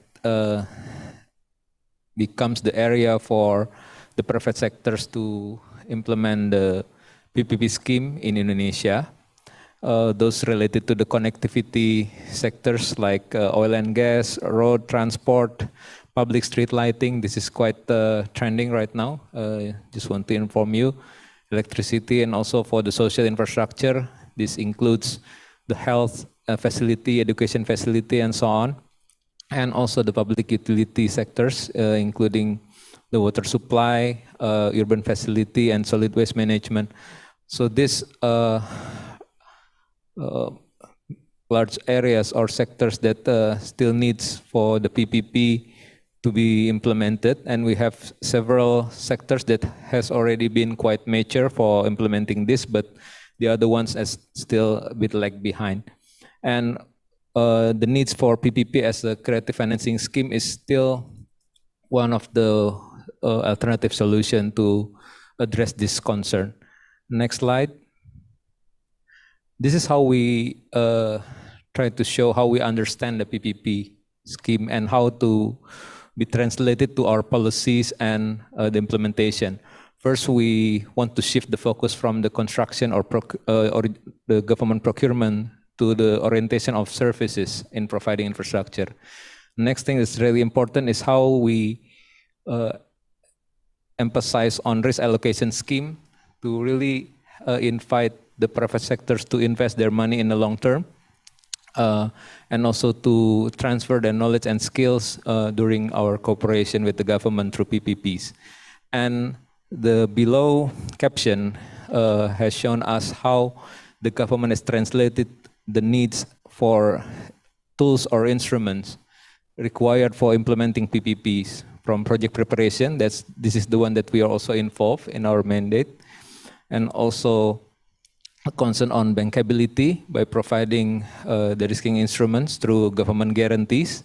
becomes the area for the private sectors to implement the PPP scheme in Indonesia uh, those related to the connectivity sectors like uh, oil and gas, road transport, public street lighting. This is quite uh, trending right now. Uh, just want to inform you. Electricity and also for the social infrastructure. This includes the health uh, facility, education facility, and so on. And also the public utility sectors, uh, including the water supply, urban facility, and solid waste management. So this uh, large areas or sectors that uh, still needs for the PPP to be implemented and we have several sectors that has already been quite mature for implementing this but the other ones are still a bit lag behind and uh, the needs for ppp as a creative financing scheme is still one of the uh, alternative solution to address this concern next slide this is how we uh, try to show how we understand the PPP scheme and how to be translated to our policies and uh, the implementation. First, we want to shift the focus from the construction or, uh, or, the government procurement to the orientation of services in providing infrastructure. Next thing that's really important is how we uh, emphasize on risk allocation scheme to really uh, invite the private sectors to invest their money in the long term. Uh, and also to transfer their knowledge and skills uh, during our cooperation with the government through PPPs. And the below caption uh, has shown us how the government has translated the needs for tools or instruments required for implementing PPPs from project preparation. That's, this is the one that we are also involved in our mandate. And also concern on bankability by providing uh, the risking instruments through government guarantees.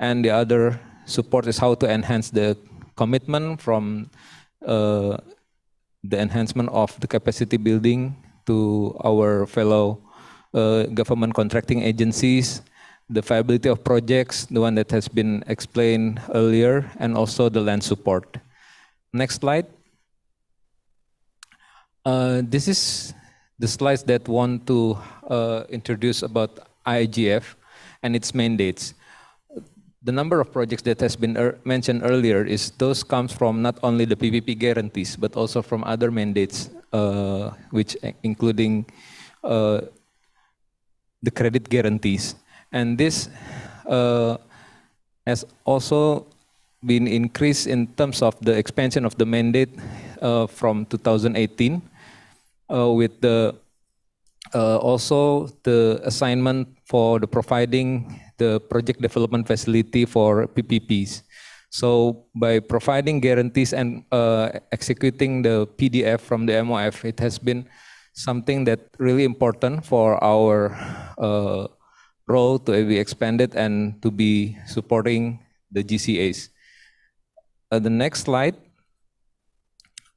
And the other support is how to enhance the commitment from uh, the enhancement of the capacity building to our fellow uh, government contracting agencies, the viability of projects, the one that has been explained earlier, and also the land support. Next slide. Uh, this is the slides that want to uh, introduce about IGF and its mandates. The number of projects that has been er mentioned earlier is those comes from not only the PPP guarantees but also from other mandates, uh, which uh, including uh, the credit guarantees. And this uh, has also been increased in terms of the expansion of the mandate uh, from 2018 uh, with the uh, also the assignment for the providing the project development facility for PPPs. So by providing guarantees and uh, executing the PDF from the MOF, it has been something that really important for our uh, role to be expanded and to be supporting the GCAs. Uh, the next slide,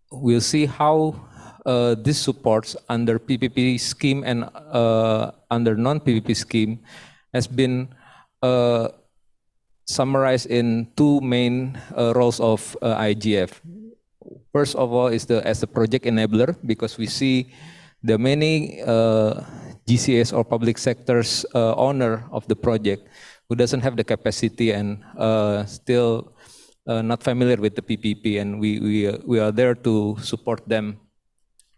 we'll see how uh, these supports under PPP scheme and uh, under non-PPP scheme has been uh, summarized in two main uh, roles of uh, IGF. First of all is the as a project enabler because we see the many uh, GCS or public sectors owner of the project who doesn't have the capacity and still uh, not familiar with the PPP, and we we uh, we are there to support them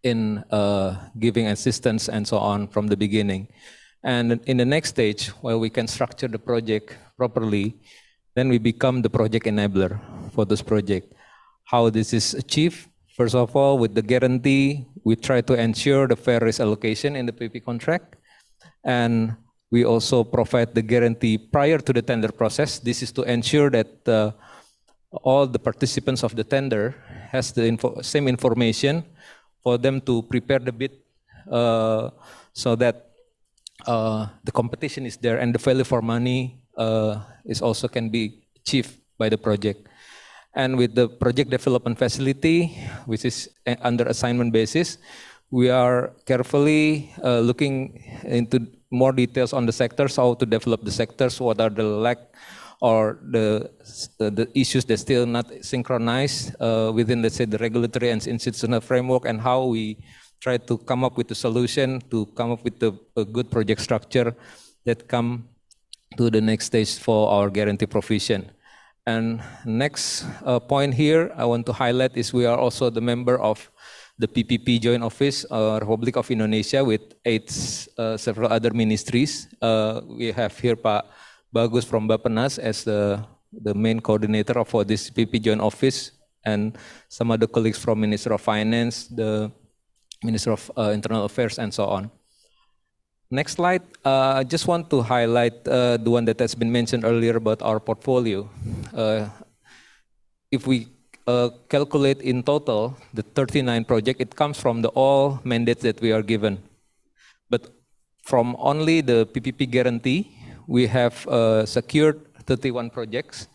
in uh, giving assistance and so on from the beginning. And in the next stage, where we can structure the project properly, then we become the project enabler for this project. How this is achieved? First of all, with the guarantee, we try to ensure the fair risk allocation in the PP contract. And we also provide the guarantee prior to the tender process. This is to ensure that uh, all the participants of the tender has the info same information for them to prepare the bid uh, so that uh, the competition is there and the value for money uh, is also can be achieved by the project. And with the project development facility, which is uh, under assignment basis, we are carefully uh, looking into more details on the sectors, how to develop the sectors, what are the lack or the, the issues that still not synchronized uh, within, let's say, the regulatory and institutional framework and how we try to come up with a solution, to come up with a, a good project structure that come to the next stage for our guarantee provision. And next uh, point here I want to highlight is we are also the member of the PPP Joint Office, uh, Republic of Indonesia, with eight uh, several other ministries. Uh, we have here Pak Bagus from Bapenas as the, the main coordinator of, for this PP Joint Office and some other colleagues from Minister of Finance, the Minister of uh, Internal Affairs, and so on. Next slide. Uh, I just want to highlight uh, the one that has been mentioned earlier about our portfolio. Uh, if we uh, calculate in total the 39 project, it comes from the all mandates that we are given. But from only the PPP guarantee, we have uh, secured 31 projects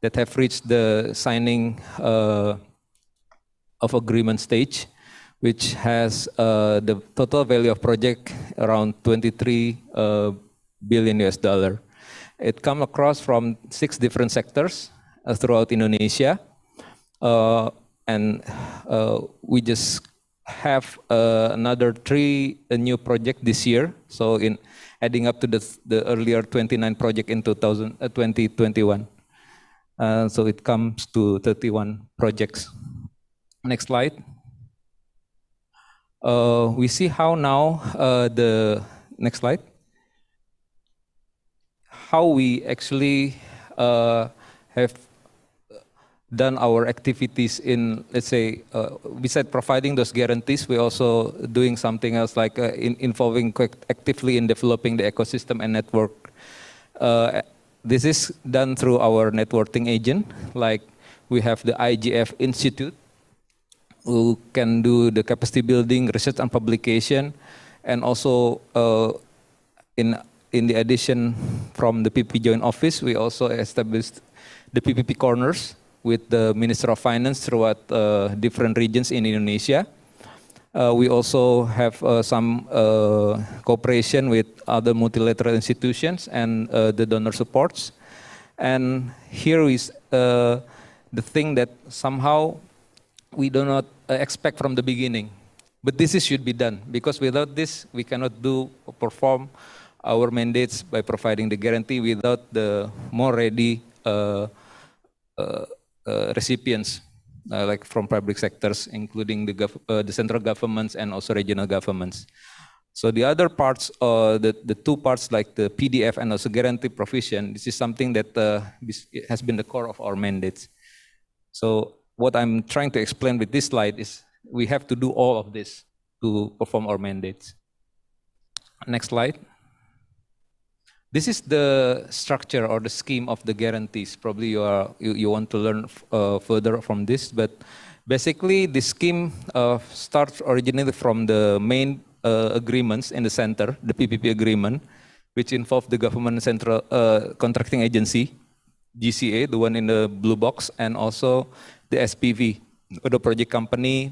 that have reached the signing uh, of agreement stage, which has uh, the total value of project around 23 uh, billion US dollar. It come across from six different sectors uh, throughout Indonesia. and we just have another three new project this year. So in adding up to the, the earlier 29 project in 2000, uh, 2021. Uh, so it comes to 31 projects. Next slide. Uh, we see how now uh, the, next slide, how we actually uh, have done our activities in, let's say, uh, besides providing those guarantees, we're also doing something else like uh, in, involving actively in developing the ecosystem and network. Uh, this is done through our networking agent, like we have the IGF Institute, who can do the capacity building, research and publication, and also uh, in in the addition from the PP Joint Office, we also established the PPP corners with the Minister of Finance throughout uh, different regions in Indonesia. Uh, we also have uh, some uh, cooperation with other multilateral institutions and uh, the donor supports. And here is uh, the thing that somehow we do not expect from the beginning. But this is, should be done because without this, we cannot do perform our mandates by providing the guarantee without the more ready uh, uh, uh, recipients uh, like from public sectors, including the, uh, the central governments and also regional governments. So the other parts, uh, the, the two parts like the PDF and also guarantee provision, this is something that uh, has been the core of our mandates. So what I'm trying to explain with this slide is we have to do all of this to perform our mandates. Next slide. This is the structure or the scheme of the guarantees. Probably you, are, you, you want to learn uh, further from this, but basically the scheme uh, starts originally from the main uh, agreements in the center, the PPP agreement, which involved the government central uh, contracting agency, GCA, the one in the blue box, and also the SPV, the project company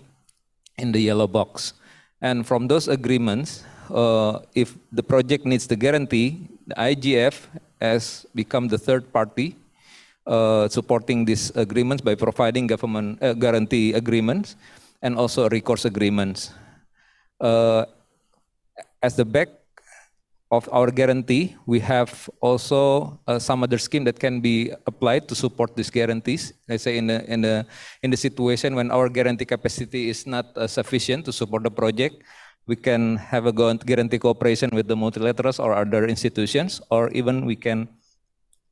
in the yellow box. And from those agreements, uh, if the project needs the guarantee, the IGF has become the third party uh, supporting these agreements by providing government uh, guarantee agreements and also recourse agreements. Uh, as the back of our guarantee, we have also uh, some other scheme that can be applied to support these guarantees. Let's say in the, in the, in the situation when our guarantee capacity is not uh, sufficient to support the project, we can have a guarantee cooperation with the multilaterals or other institutions, or even we can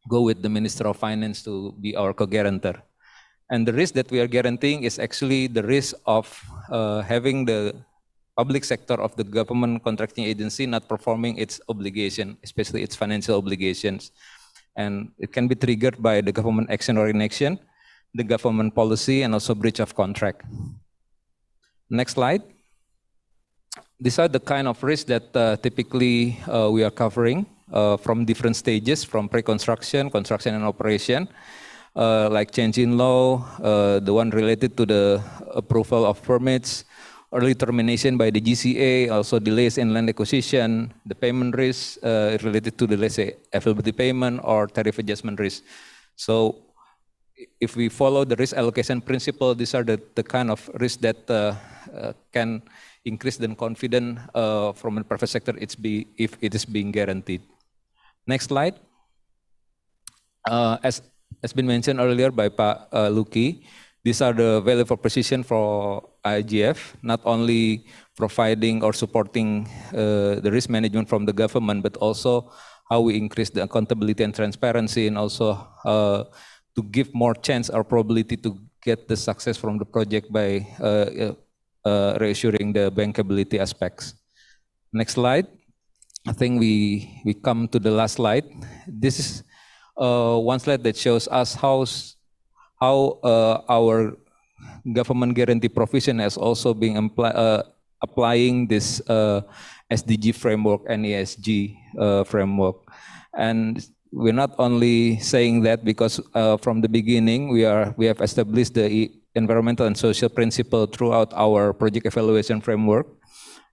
go with the Minister of Finance to be our co-guarantor. And the risk that we are guaranteeing is actually the risk of uh, having the public sector of the government contracting agency not performing its obligation, especially its financial obligations. And it can be triggered by the government action or inaction, the government policy, and also breach of contract. Next slide these are the kind of risks that uh, typically uh, we are covering uh, from different stages, from pre-construction, construction and operation, uh, like change in law, uh, the one related to the approval of permits, early termination by the GCA, also delays in land acquisition, the payment risk uh, related to the, let's say, availability payment or tariff adjustment risk. So if we follow the risk allocation principle, these are the, the kind of risks that can increase the confidence uh, from the private sector it's be, if it is being guaranteed. Next slide. Uh, as has been mentioned earlier by Pak uh, Luki, these are the value position for IGF, not only providing or supporting uh, the risk management from the government, but also how we increase the accountability and transparency and also uh, to give more chance or probability to get the success from the project by uh, uh uh, reassuring the bankability aspects. Next slide. I think we, we come to the last slide. This is uh, one slide that shows us how, how uh, our government guarantee provision has also been uh, applying this uh, SDG framework and ESG framework. And we're not only saying that because from the beginning we, are, we have established the environmental and social principle throughout our project evaluation framework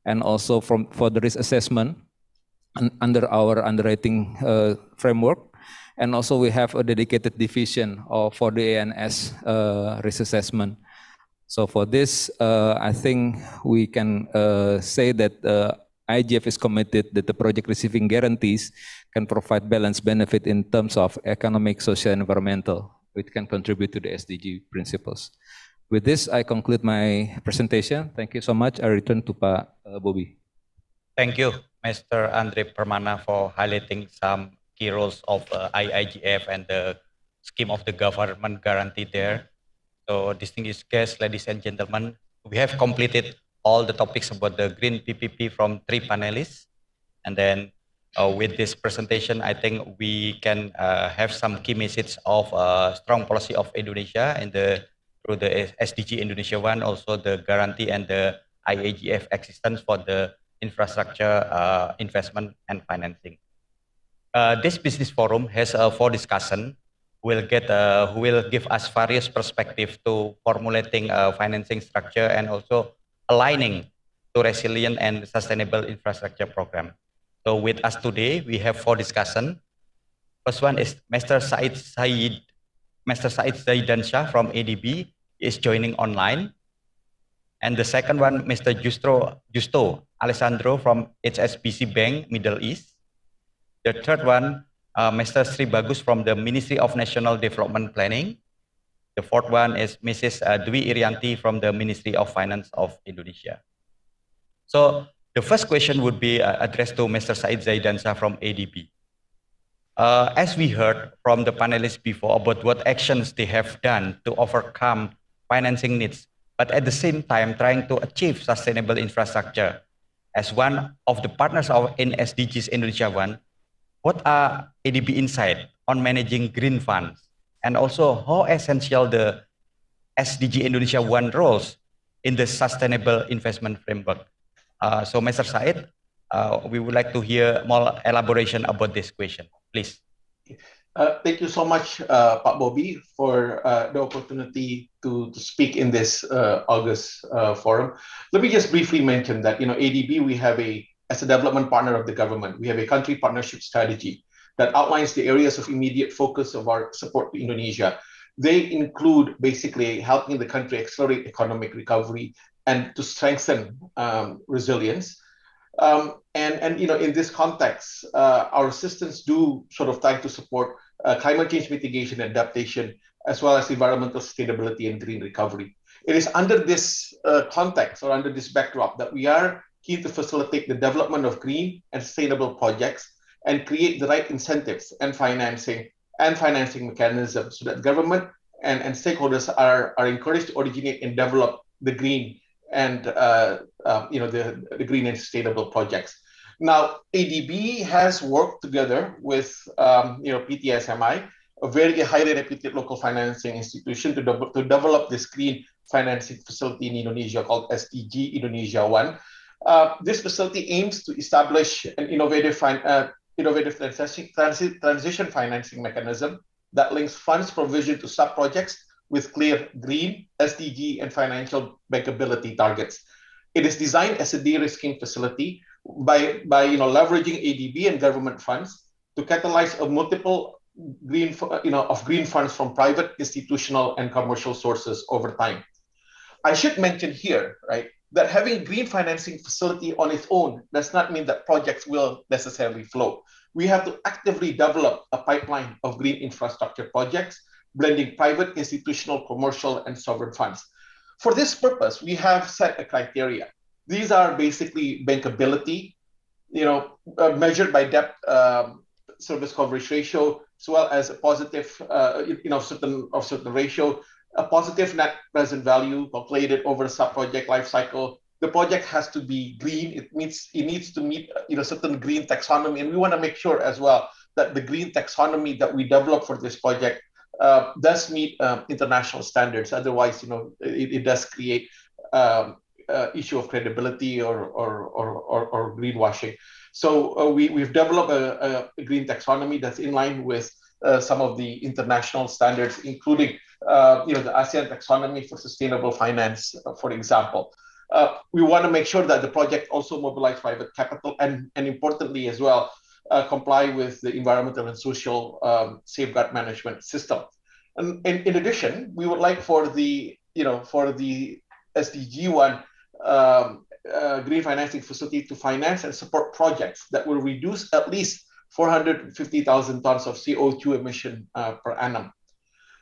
and also from for the risk assessment under our underwriting uh, framework. And also we have a dedicated division of, for the ANS uh, risk assessment. So for this, uh, I think we can uh, say that uh, IGF is committed that the project receiving guarantees can provide balanced benefit in terms of economic, social, and environmental which can contribute to the SDG principles. With this, I conclude my presentation. Thank you so much. I return to Pa uh, Bobby. Thank you, Mr. Andre Permana, for highlighting some key roles of uh, IIGF and the scheme of the government guarantee there. So, distinguished guests, ladies and gentlemen, we have completed all the topics about the green PPP from three panelists. And then uh, with this presentation, I think we can uh, have some key messages of strong policy of Indonesia and the through the SDG Indonesia one, also the guarantee and the IAGF existence for the infrastructure uh, investment and financing. this business forum has four discussion will get uh, will give us various perspective to formulating a financing structure and also aligning to resilient and sustainable infrastructure program. So with us today, we have four discussion. First one is Mr. Said Said, Mr. Said Zaidan Shah from ADB is joining online. And the second one, Mr. Justo, Justo Alessandro from HSBC Bank, Middle East. The third one, uh, Mr. Sri Bagus from the Ministry of National Development Planning. The fourth one is Mrs. Uh, Dwi Irianti from the Ministry of Finance of Indonesia. So the first question would be uh, addressed to Mr. Said Zaidansa from ADB. Uh, as we heard from the panelists before about what actions they have done to overcome financing needs, but at the same time trying to achieve sustainable infrastructure. As one of the partners of in SDGs Indonesia 1, what are ADB insight on managing green funds? And also how essential the SDG Indonesia 1 roles in the sustainable investment framework. Uh, so, Mr. Said, uh, we would like to hear more elaboration about this question, please. Uh, thank you so much, uh, Pak Bobby, for uh, the opportunity to, to speak in this uh, August uh, forum. Let me just briefly mention that you know ADB we have a as a development partner of the government we have a country partnership strategy that outlines the areas of immediate focus of our support to Indonesia. They include basically helping the country accelerate economic recovery, and to strengthen um, resilience. Um, and, and you know, in this context, uh, our assistance do sort of try to support uh, climate change mitigation and adaptation, as well as environmental sustainability and green recovery. It is under this uh, context or under this backdrop that we are keen to facilitate the development of green and sustainable projects and create the right incentives and financing and financing mechanisms so that government and, and stakeholders are, are encouraged to originate and develop the green and uh, uh, you know the, the, green and sustainable projects. Now, ADB has worked together with um, you know PTSMI, a very highly reputed local financing institution, to, de- to develop this green financing facility in Indonesia called SDG Indonesia One. Uh, this facility aims to establish an innovative, fin- uh, innovative transi- transi- transition financing mechanism that links funds provision to sub projects with clear green SDG and financial bankability targets. It is designed as a de-risking facility by, by you know, leveraging ADB and government funds to catalyze a multiple green, you know, of green funds from private, institutional, and commercial sources over time. I should mention here, right, that having green financing facility on its own does not mean that projects will necessarily flow. We have to actively develop a pipeline of green infrastructure projects blending private, institutional, commercial, and sovereign funds. For this purpose, we have set a criteria. These are basically bankability, you know, uh, measured by debt um, service coverage ratio, as well as a positive, uh, you know, certain of certain ratio, a positive net present value calculated over a sub-project life cycle. The project has to be green. It needs it needs to meet uh, you know certain green taxonomy, and we want to make sure as well that the green taxonomy that we develop for this project uh, does meet uh, international standards. Otherwise, you know, it, it does create um, uh, issue of credibility or or or, or, or greenwashing. So uh, we we've developed a, a, green taxonomy that's in line with uh, some of the international standards, including uh, you know the ASEAN taxonomy for sustainable finance, for example. we want to make sure that the project also mobilizes private capital and, and importantly as well, uh, comply with the environmental and social um, safeguard management system. And, in addition, we would like for the you know for the SDG one um, uh, green financing facility to finance and support projects that will reduce at least 450,000 tons of CO2 emission uh, per annum.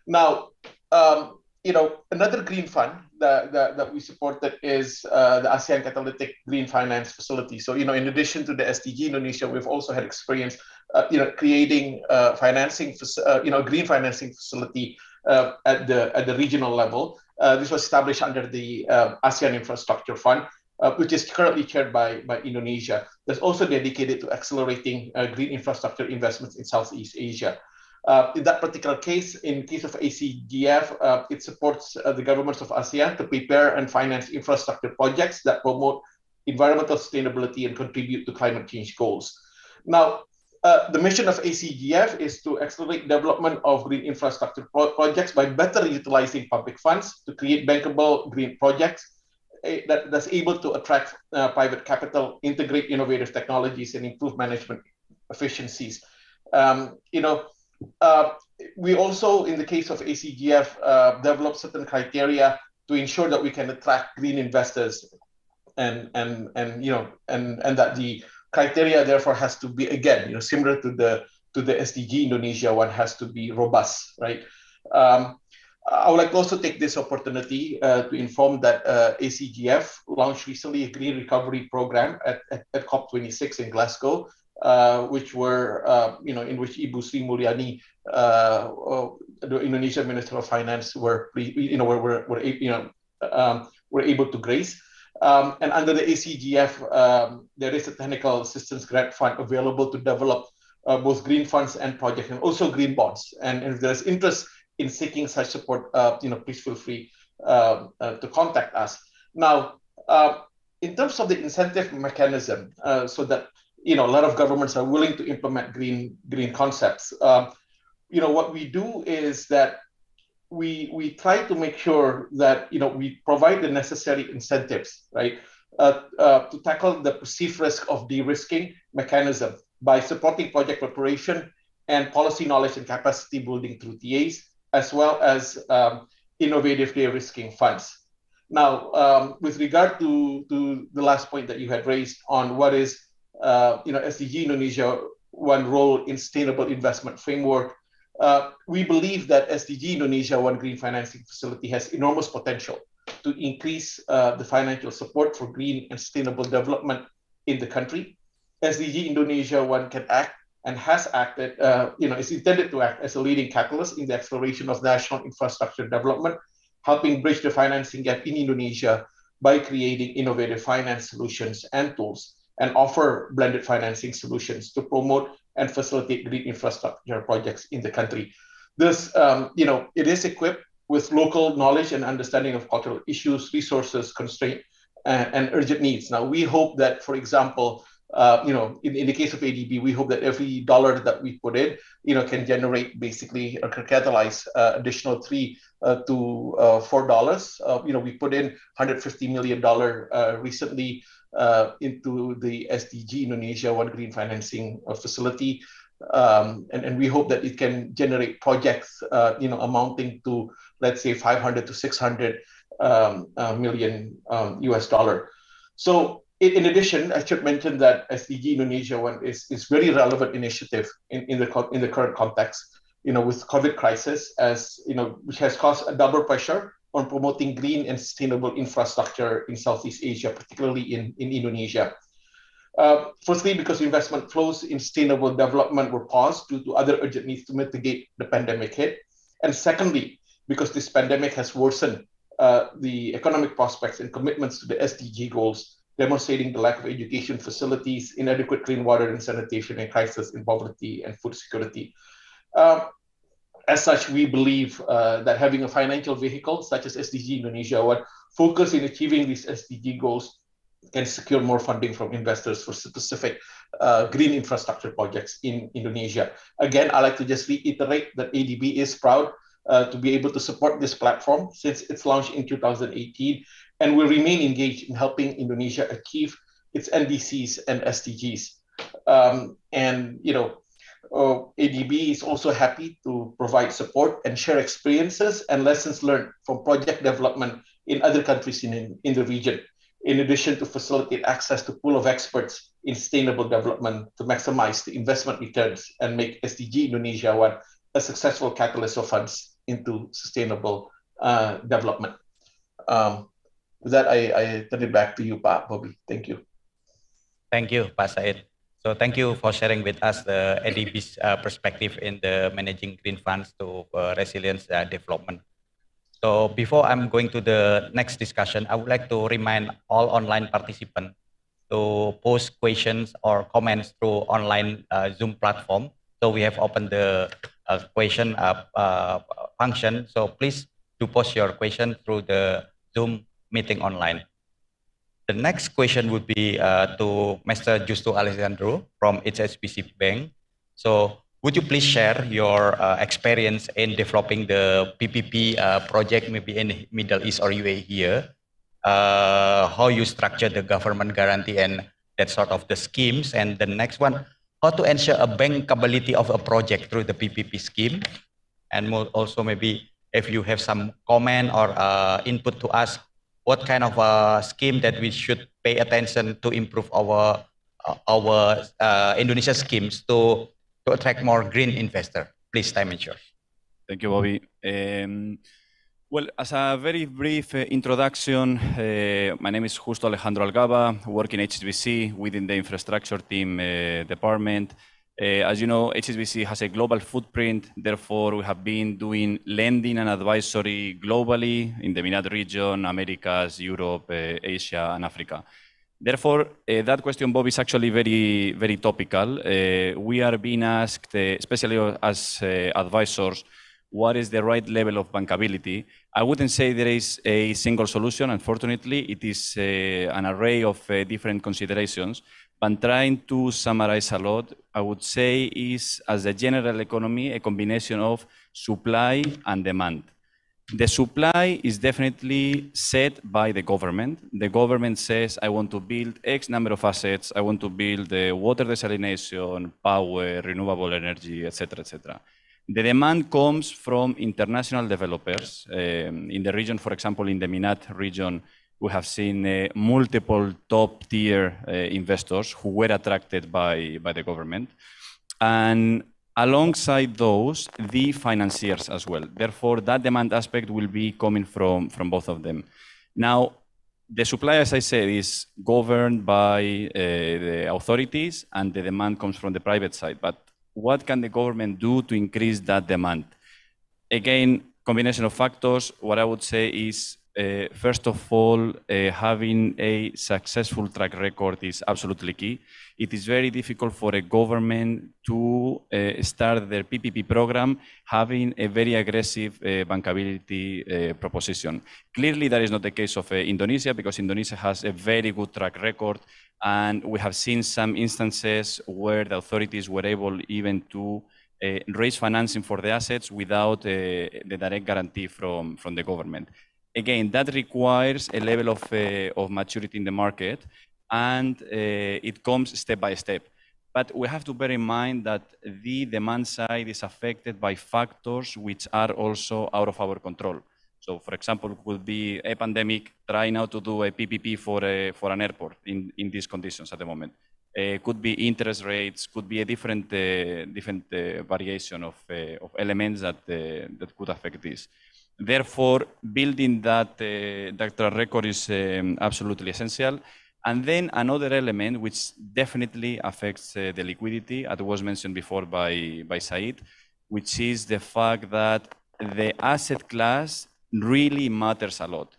Now, um, you know, another green fund that, that, that we supported is uh, the ASEAN Catalytic Green Finance Facility. So, you know, in addition to the SDG Indonesia, we've also had experience, uh, you know, creating uh, financing, uh, you know, green financing facility uh, at the at the regional level. Uh, this was established under the ASEAN Infrastructure Fund. which is currently chaired by, by Indonesia, that's also dedicated to accelerating green infrastructure investments in Southeast Asia. Uh, in that particular case, in case of ACGF, uh, it supports uh, the governments of ASEAN to prepare and finance infrastructure projects that promote environmental sustainability and contribute to climate change goals. Now, uh, the mission of ACGF is to accelerate development of green infrastructure pro projects by better utilizing public funds to create bankable green projects eh, that, that's able to attract uh, private capital, integrate innovative technologies, and improve management efficiencies. Um, you know, uh, we also, in the case of ACGF, uh, develop certain criteria to ensure that we can attract green investors, and and and you know, and and that the criteria therefore has to be again, you know, similar to the to the SDG Indonesia one has to be robust, right? Um, I would like to also take this opportunity uh, to inform that uh, ACGF launched recently a green recovery program at, at, at, COP26 in Glasgow uh, which were, uh, you know, in which Ibu Sri Mulyani, uh, the Indonesian Minister of Finance, were, you know, were, were, were you know, um, were able to grace. Um, and under the ACGF, um, there is a technical assistance grant fund available to develop uh, both green funds and projects, and also green bonds. And, and if there is interest in seeking such support, uh, you know, please feel free to contact us. Now, in terms of the incentive mechanism, so that you know a lot of governments are willing to implement green green concepts. Um, you know what we do is that we we try to make sure that you know we provide the necessary incentives, right? Uh, uh, to tackle the perceived risk of de-risking mechanism by supporting project preparation and policy knowledge and capacity building through TAs, as well as um, innovative de-risking funds. Now, um, with regard to, to the last point that you had raised on what is uh, you know, as the Indonesia One Role in Sustainable Investment Framework. Uh, we believe that SDG Indonesia One Green Financing Facility has enormous potential to increase uh, the financial support for green and sustainable development in the country. SDG Indonesia One can act and has acted, uh, you know, is intended to act as a leading catalyst in the acceleration of national infrastructure development, helping bridge the financing gap in Indonesia by creating innovative finance solutions and tools and offer blended financing solutions to promote and facilitate green infrastructure projects in the country. This, um, you know, it is equipped with local knowledge and understanding of cultural issues, resources, constraint, and, and urgent needs. Now, we hope that, for example, uh, you know, in, in the case of ADB, we hope that every dollar that we put in, you know, can generate basically or can catalyze uh, additional three uh, to uh, four dollars. Uh, you know, we put in 150 million dollar uh, recently uh, into the SDG Indonesia One Green Financing uh, Facility. Um, and, and we hope that it can generate projects, uh, you know, amounting to, let's say, 500 to 600 um, uh, million um, US dollar. So in addition, I should mention that SDG Indonesia one is, is very relevant initiative in, in, the, in the current context, you know, with COVID crisis as, you know, which has caused a double pressure on promoting green and sustainable infrastructure in Southeast Asia, particularly in, in Indonesia. Uh, firstly, because investment flows in sustainable development were paused due to other urgent needs to mitigate the pandemic hit. And secondly, because this pandemic has worsened uh, the economic prospects and commitments to the SDG goals, demonstrating the lack of education facilities, inadequate clean water and sanitation, and crisis in poverty and food security. Uh, as such, we believe uh, that having a financial vehicle such as SDG Indonesia, our focus in achieving these SDG goals can secure more funding from investors for specific uh, green infrastructure projects in Indonesia. Again, I like to just reiterate that ADB is proud uh, to be able to support this platform since its launch in 2018, and will remain engaged in helping Indonesia achieve its NDCs and SDGs. Um, and you know, uh, ADB is also happy to provide support and share experiences and lessons learned from project development in other countries in, in the region, in addition to facilitate access to pool of experts in sustainable development to maximize the investment returns and make SDG Indonesia one a successful catalyst of funds into sustainable uh, development. Um, with that, I, I turn it back to you, Pak Bobby. Thank you. Thank you, Pak Said. So thank you for sharing with us the ADB's uh, perspective in the managing green funds to uh, resilience uh, development. So before I'm going to the next discussion, I would like to remind all online participants to post questions or comments through online uh, Zoom platform. So we have opened the uh, question uh, function. So please do post your question through the Zoom meeting online. The next question would be uh, to Mr. Justo Alessandro from HSBC Bank. So would you please share your uh, experience in developing the PPP uh, project maybe in Middle East or UAE here? Uh, how you structure the government guarantee and that sort of the schemes. And the next one, how to ensure a bankability of a project through the PPP scheme. And also maybe if you have some comment or uh, input to us, what kind of a scheme that we should pay attention to improve our uh, our uh, Indonesia schemes to to attract more green investor? Please, time is Thank you, Bobby. Um, well, as a very brief uh, introduction, uh, my name is Justo Alejandro Algaba, work in HSBC within the infrastructure team uh, department. Uh, as you know, HSBC has a global footprint. Therefore, we have been doing lending and advisory globally in the MENAT region, Americas, Europe, uh, Asia, and Africa. Therefore, uh, that question, Bob, is actually very, very topical. We are being asked, especially as advisors, what is the right level of bankability? I wouldn't say there is a single solution. Unfortunately, it is an array of different considerations. But trying to summarize a lot, I would say is, as a general economy, a combination of supply and demand. The supply is definitely set by the government. The government says, I want to build X number of assets. I want to build the water desalination, power, renewable energy, etc., etc. The demand comes from international developers. Um, in the region, for example, in the Minat region, we have seen uh, multiple top tier uh, investors who were attracted by, by the government. And alongside those, the financiers as well. Therefore, that demand aspect will be coming from, from both of them. Now, the supply, as I said, is governed by uh, the authorities and the demand comes from the private side. But what can the government do to increase that demand? Again, combination of factors. What I would say is Eh, first of all, uh, having a successful track record is absolutely key. It is very difficult for a government to uh, start their PPP program having a very aggressive bankability proposition. Clearly, that is not the case of Indonesia because Indonesia has a very good track record. And we have seen some instances where the authorities were able even to raise financing for the assets without the direct guarantee from, from the government again, that requires a level of, uh, of maturity in the market and uh, it comes step by step. But we have to bear in mind that the demand side is affected by factors which are also out of our control. So, for example, could be a pandemic. Trying now to do a PPP for a, for an airport in, in these conditions at the moment. Uh, could be interest rates. Could be a different uh, different uh, variation of uh, of elements that that could affect this. Therefore, building that uh, doctoral record is um, absolutely essential. And then another element which definitely affects uh, the liquidity, as was mentioned before by, by Said, which is the fact that the asset class really matters a lot.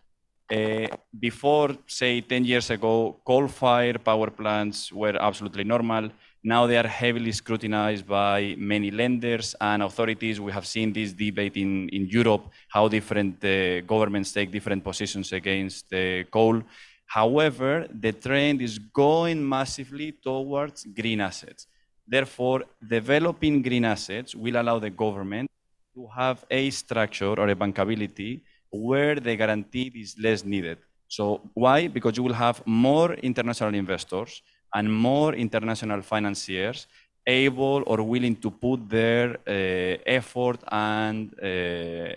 Uh, before, say, 10 years ago, coal-fired power plants were absolutely normal. Now they are heavily scrutinized by many lenders and authorities. We have seen this debate in, in Europe, how different uh, governments take different positions against uh, coal. However, the trend is going massively towards green assets. Therefore, developing green assets will allow the government to have a structure or a bankability where the guarantee is less needed. So why? Because you will have more international investors and more international financiers able or willing to put their uh, effort and uh,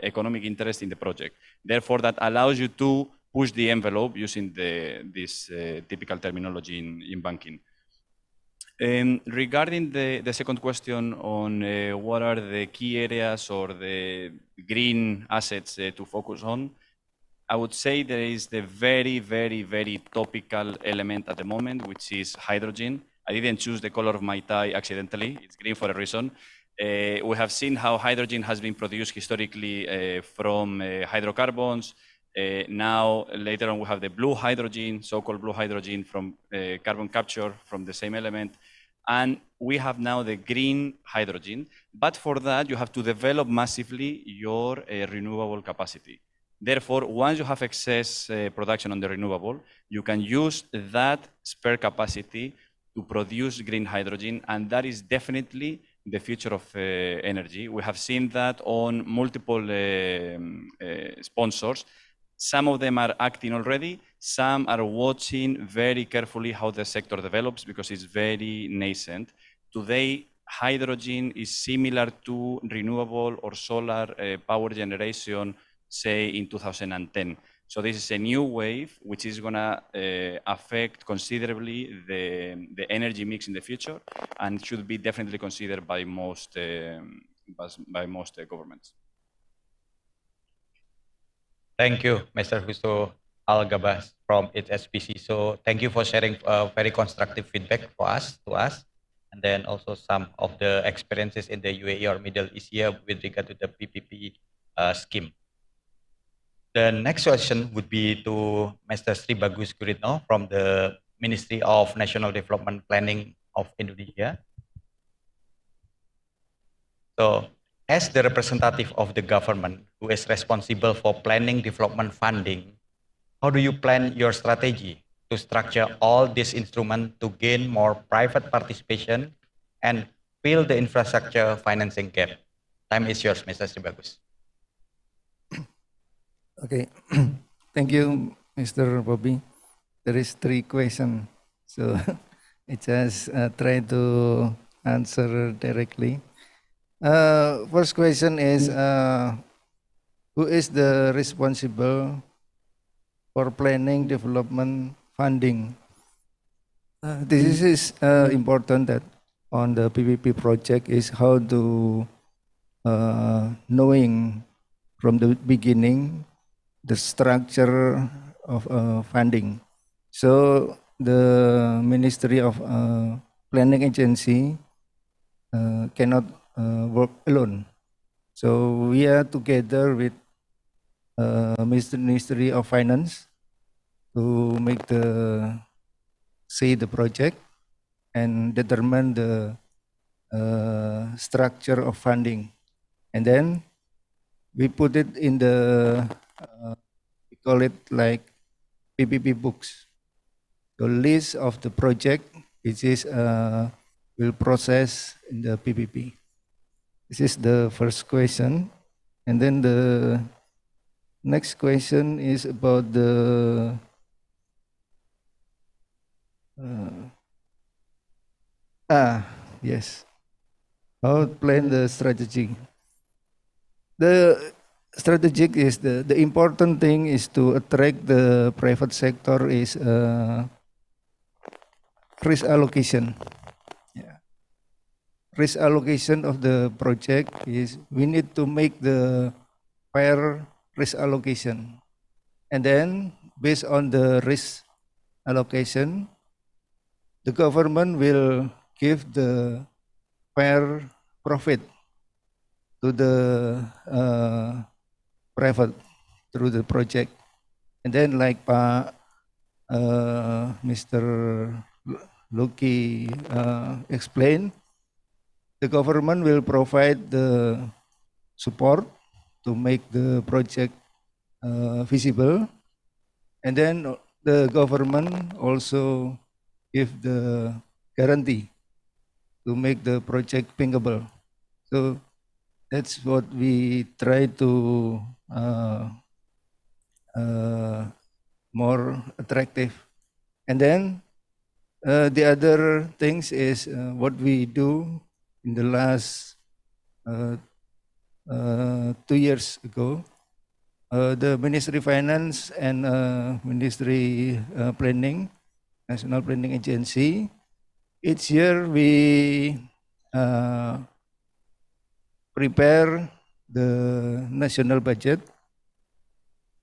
economic interest in the project. Therefore, that allows you to push the envelope using the, this uh, typical terminology in, in banking. regarding the, the, second question on what are the key areas or the green assets to focus on, I would say there is the very, very, very topical element at the moment, which is hydrogen. I didn't choose the color of my tie accidentally. It's green for a reason. Uh, we have seen how hydrogen has been produced historically uh, from uh, hydrocarbons. Uh, now, later on, we have the blue hydrogen, so-called blue hydrogen from uh, carbon capture from the same element. And we have now the green hydrogen. But for that, you have to develop massively your uh, renewable capacity. Therefore, once you have excess uh, production on the renewable, you can use that spare capacity to produce green hydrogen, and that is definitely the future of uh, energy. We have seen that on multiple um, uh, sponsors. Some of them are acting already. Some are watching very carefully how the sector develops because it's very nascent. Today, hydrogen is similar to renewable or solar power generation say in 2010. So this is a new wave which is going to uh, affect considerably the, the energy mix in the future and should be definitely considered by most, um, by, most uh, governments. Thank you, Mr. Husto Al-Gabas from HSBC. So thank you for sharing uh, very constructive feedback for us, to us, and then also some of the experiences in the UAE or Middle East here with regard to the PPP uh, scheme. The next question would be to Mr. Sri Bagus Guritno from the Ministry of National Development Planning of Indonesia. So, as the representative of the government who is responsible for planning development funding, how do you plan your strategy to structure all these instrument to gain more private participation and fill the infrastructure financing gap? Time is yours, Mr. Sribagus. Okay. Thank you, Mr. Bobby. There is three questions. So I just uh, try to answer directly. Uh, first question is, mm. uh, who is the responsible for planning development funding? Uh, this is uh, important that on the PPP project is how to uh, knowing from the beginning the structure of uh, funding. So the Ministry of uh, Planning Agency uh, cannot uh, work alone. So we are together with uh, Ministry of Finance to make the see the project and determine the uh, structure of funding, and then we put it in the uh, we call it like PPP books. The list of the project which is uh, will process in the PPP. This is the first question. And then the next question is about the uh, ah yes how plan the strategy the strategic is the the important thing is to attract the private sector is uh, risk allocation. Yeah. Risk allocation of the project is we need to make the fair risk allocation, and then based on the risk allocation, the government will give the fair profit to the uh, private through the project. And then like uh, Mr. Luki uh, explained, the government will provide the support to make the project uh, visible. And then the government also give the guarantee to make the project pinkable. So that's what we try to uh, uh, more attractive. And then uh, the other things is what we do in the last two years ago. the Ministry of Finance and Ministry Planning, National Planning Agency, each year we prepare the national budget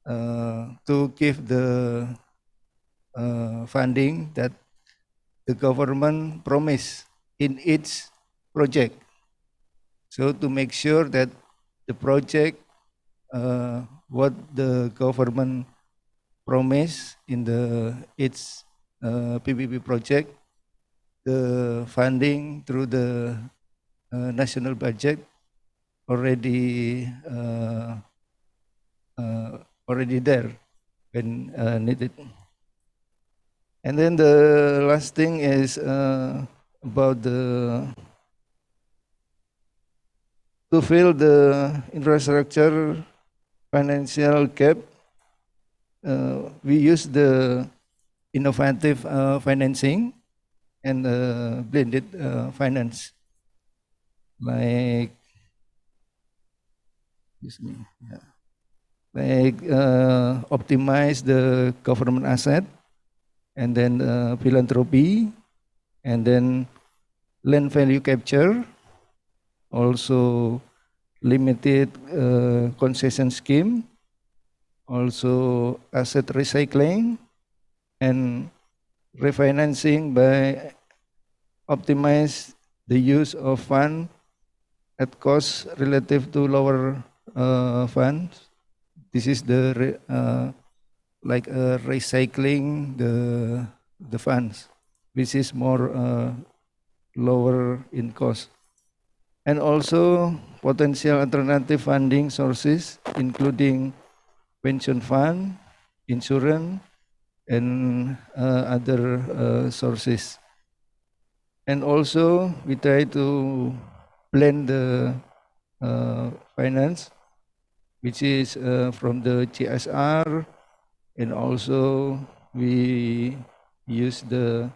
uh, to give the uh, funding that the government promised in its project. So to make sure that the project, uh, what the government promised in the its PPP uh, project, the funding through the uh, national budget already uh, uh, already there when uh, needed. And then the last thing is uh, about the to fill the infrastructure financial gap. Uh, we use the innovative uh, financing and blended finance, like excuse me. Yeah. Like uh, optimize the government asset, and then uh, philanthropy, and then land value capture, also limited uh, concession scheme, also asset recycling, and refinancing by optimize the use of fund at cost relative to lower uh, funds. This is the uh, like uh, recycling the the funds, which is more uh, lower in cost. And also potential alternative funding sources, including pension fund, insurance, and uh, other uh, sources. And also, we try to blend the uh, finance which is uh, from the CSR, and also we use the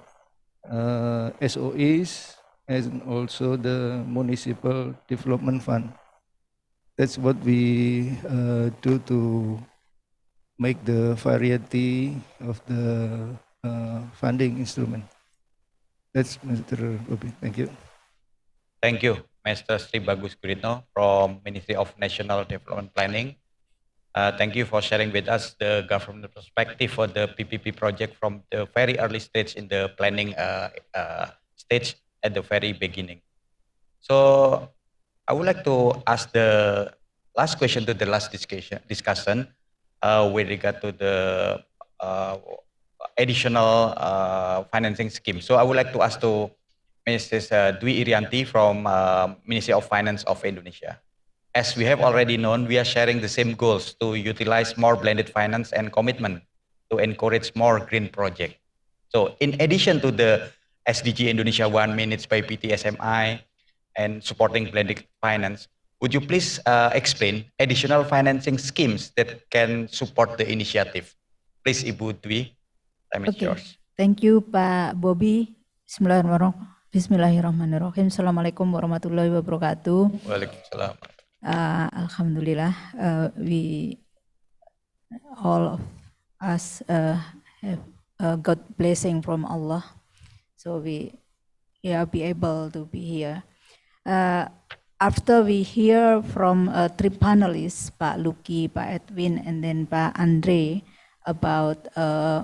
uh, SOEs and also the Municipal Development Fund. That's what we uh, do to make the variety of the uh, funding instrument. That's Mr. Rubin. Thank you. Thank you. Master Sri Bagus Guritno from Ministry of National Development Planning. Uh, thank you for sharing with us the government perspective for the PPP project from the very early stage in the planning uh, uh, stage at the very beginning. So I would like to ask the last question to the last discussion, discussion uh, with regard to the uh, additional uh, financing scheme. So I would like to ask to Mrs. Uh, Dwi Irianti from uh, Ministry of Finance of Indonesia. As we have already known, we are sharing the same goals to utilize more blended finance and commitment to encourage more green projects. So in addition to the SDG Indonesia 1 minutes by PTSMI and supporting blended finance, would you please uh, explain additional financing schemes that can support the initiative? Please, Ibu Dwi, time okay. yours. Thank you, Pak Bobby. Bismillahirrahmanirrahim. Bismillahirrahmanirrahim. Assalamualaikum warahmatullahi wabarakatuh. Waalaikumsalam. Uh, Alhamdulillah, uh, we all of us uh, have uh, got blessing from Allah, so we yeah be able to be here. Uh, after we hear from uh, three panelists, Pak Luki, Pak Edwin, and then Pak Andre, about uh,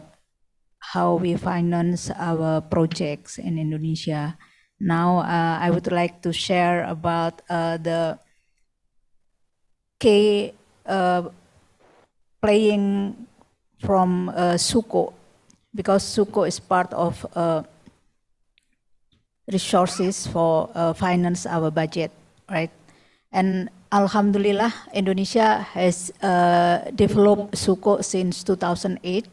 how we finance our projects in Indonesia. Now, uh, I would like to share about uh, the key uh, playing from uh, Suko, because Suko is part of uh, resources for uh, finance our budget, right? And Alhamdulillah, Indonesia has developed Suko since 2008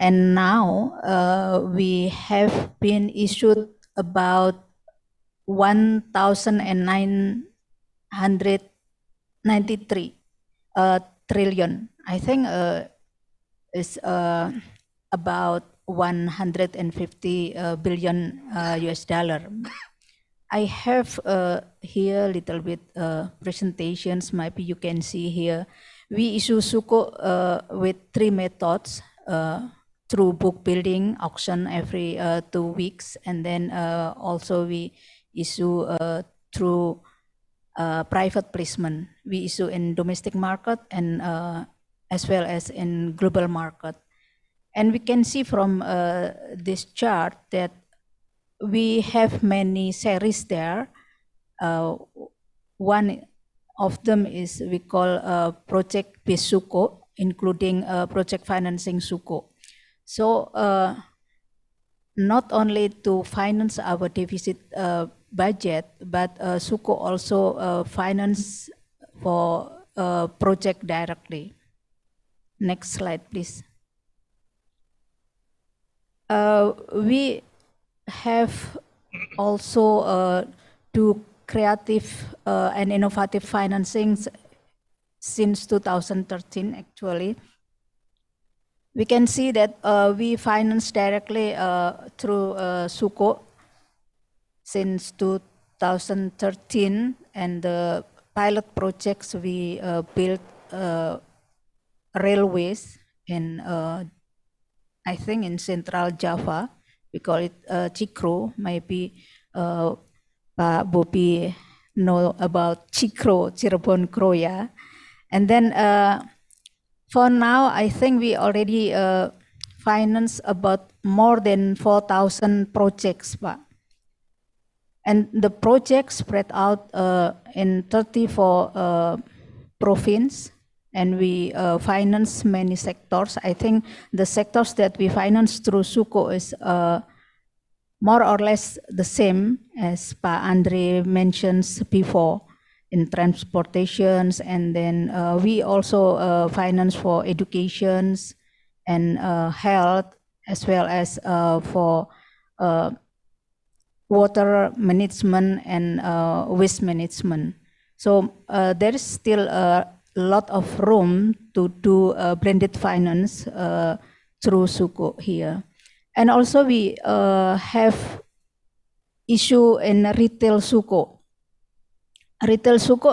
and now uh, we have been issued about 1,993 uh, trillion. I think uh, it's uh, about 150 uh, billion uh, US dollar. I have uh, here a little bit uh, presentations. Maybe you can see here. We issue Suko uh, with three methods. Uh, through book building auction every uh, two weeks, and then uh, also we issue uh, through uh, private placement. We issue in domestic market and uh, as well as in global market. And we can see from uh, this chart that we have many series there. one of them is we call Project Besuko, including Project Financing Suko so uh, not only to finance our deficit uh, budget, but uh, Suko also uh, finance for uh, project directly. Next slide, please. Uh, we have also do uh, creative and innovative financing since 2013, actually we can see that uh, we finance directly uh, through uh, Suko since 2013 and the pilot projects we uh, built uh, railways in uh, I think in central Java we call it uh, Chikro maybe uh, Pak Bopi know about Chikro Cirebon Kroya and then for now, I think we already uh, finance about more than 4,000 projects, Pak. And the project spread out uh, in 34 uh, provinces, and we uh, finance many sectors. I think the sectors that we finance through Suko is uh, more or less the same as Pa Andre mentions before in transportations and then uh, we also uh, finance for educations and uh, health as well as uh, for uh, water management and uh, waste management so there is still a lot of room to do blended finance through suko here and also we have issue in retail suko retail suku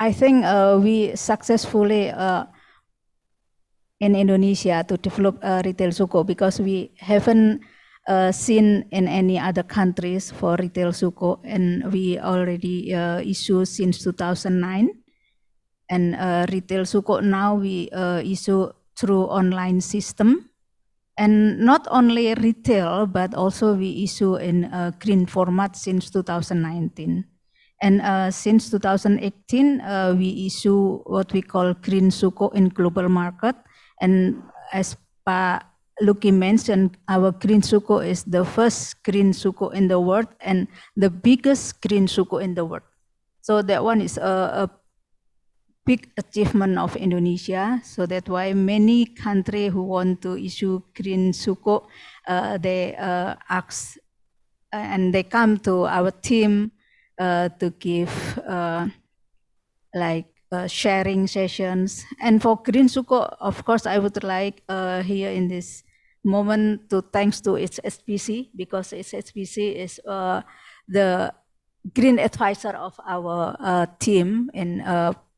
I think uh, we successfully uh, in Indonesia to develop uh, retail suku because we haven't uh, seen in any other countries for retail suku and we already uh, issue since 2009 and uh, retail suku now we uh, issue through online system and not only retail but also we issue in uh, green format since 2019 And uh, since 2018, uh, we issue what we call green suko in global market. And as Pa Luki mentioned, our green suko is the first green suko in the world and the biggest green suko in the world. So that one is a, a big achievement of Indonesia. So that's why many countries who want to issue green suko, uh, they uh, ask uh, and they come to our team uh, to give uh, like uh, sharing sessions. And for Green Greensuko, of course, I would like here in this moment to thanks to its SPC because its SPC is the green advisor of our team in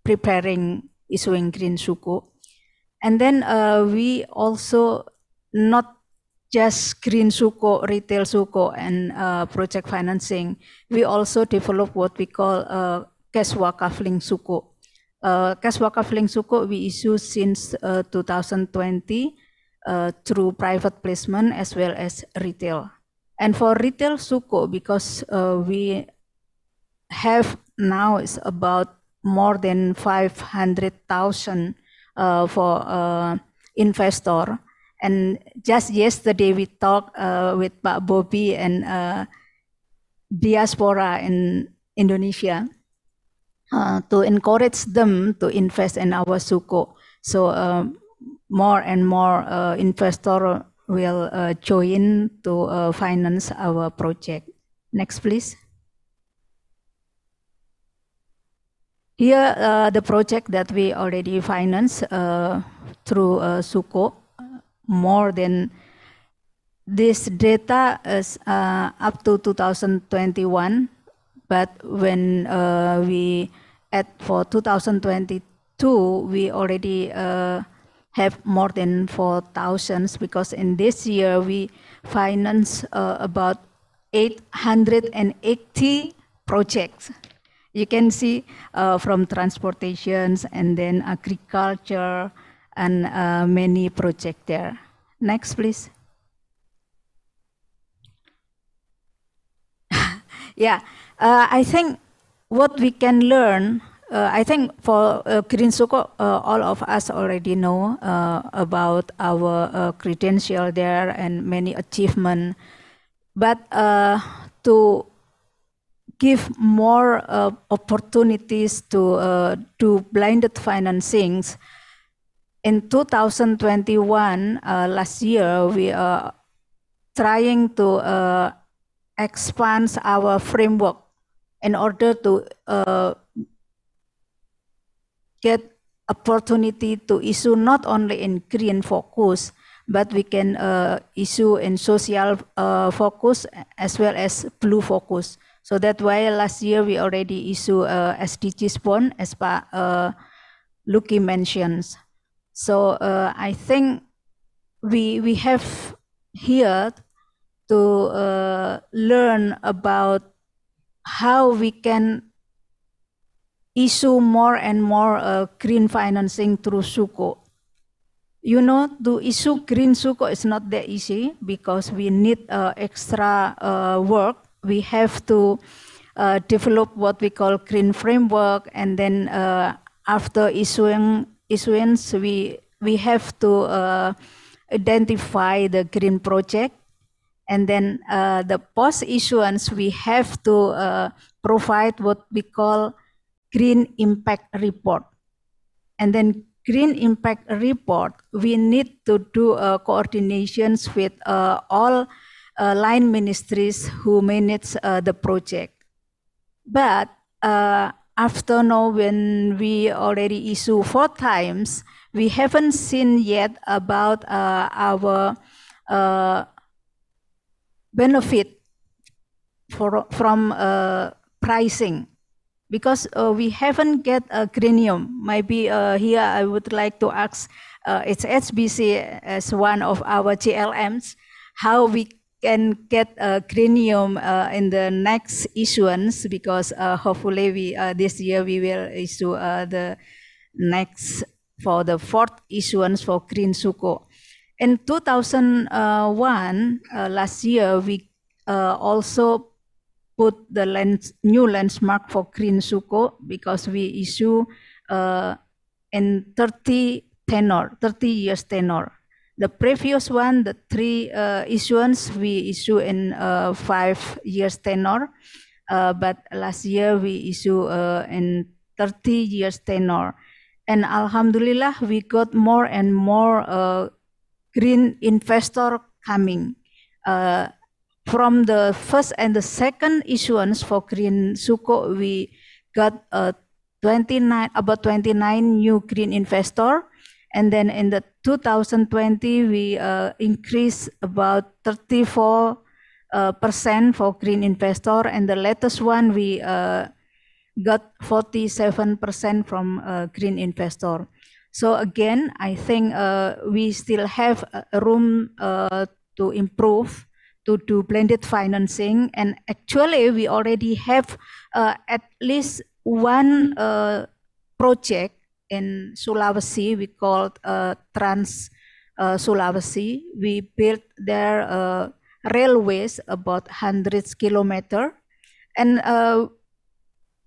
preparing issuing green suku. And then uh, we also not just green suko, retail suko, and uh, project financing, we also develop what we call uh, cash wakaf link suko. Uh, cash wakaf link suko we issue since uh, 2020 uh, through private placement as well as retail. And for retail suko, because uh, we have now is about more than 500,000 uh, for investor and just yesterday, we talked uh, with Pak Bobby and uh, diaspora in Indonesia uh, to encourage them to invest in our suko. So uh, more and more uh, investor will uh, join to uh, finance our project. Next, please. Here, the project that we already finance through uh, more than this data is uh, up to 2021 but when uh, we at for 2022 we already uh, have more than 4000 because in this year we finance uh, about 880 projects you can see uh, from transportations and then agriculture and uh, many project there. Next, please. yeah, uh, I think what we can learn, uh, I think for uh, Kirinsuko, uh, all of us already know uh, about our uh, credential there and many achievement. But to give more opportunities to do blinded financings, in 2021 uh, last year we are trying to uh, expand our framework in order to uh, get opportunity to issue not only in green focus but we can uh, issue in social uh, focus as well as blue focus so that why last year we already issue uh, sdgs bond as pa uh, lucky mentions So uh, I think we we have here to uh, learn about how we can issue more and more uh, green financing through Suko. You know, to issue green Suko is not that easy because we need uh, extra uh, work. We have to uh, develop what we call green framework, and then uh, after issuing issuance, we we have to uh, identify the green project, and then uh, the post issuance we have to uh, provide what we call green impact report, and then green impact report we need to do uh, coordinations with uh, all uh, line ministries who manage the project, but after now when we already issue four times, we haven't seen yet about uh, our uh, benefit for, from uh, pricing because uh, we haven't get a cranium Maybe uh, here I would like to ask, uh, it's HBC as one of our GLMs, how we can get a cranium uh, in the next issuance because uh, hopefully we uh, this year we will issue uh, the next for the fourth issuance for Green Suko. In 2001, uh, uh, last year, we also put the lens, new landmark for Green Suko because we issue in 30 tenor, 30 years tenor. The previous one, the three uh, issuance, we issue in uh, five years tenor, uh, but last year we issue uh, in 30 years tenor. And Alhamdulillah, we got more and more uh, green investor coming. Uh, from the first and the second issuance for green suko, we got 29 about 29 new green investor, and then in the 2020, we uh, increased about 34 uh, percent for green investor, and the latest one we uh, got 47 percent from uh, green investor. So again, I think uh, we still have uh, room to improve to do blended financing, and actually we already have at least one project in Sulawesi, we called uh, Trans uh, Sulawesi. We built there uh, railways about hundreds kilometer, and uh,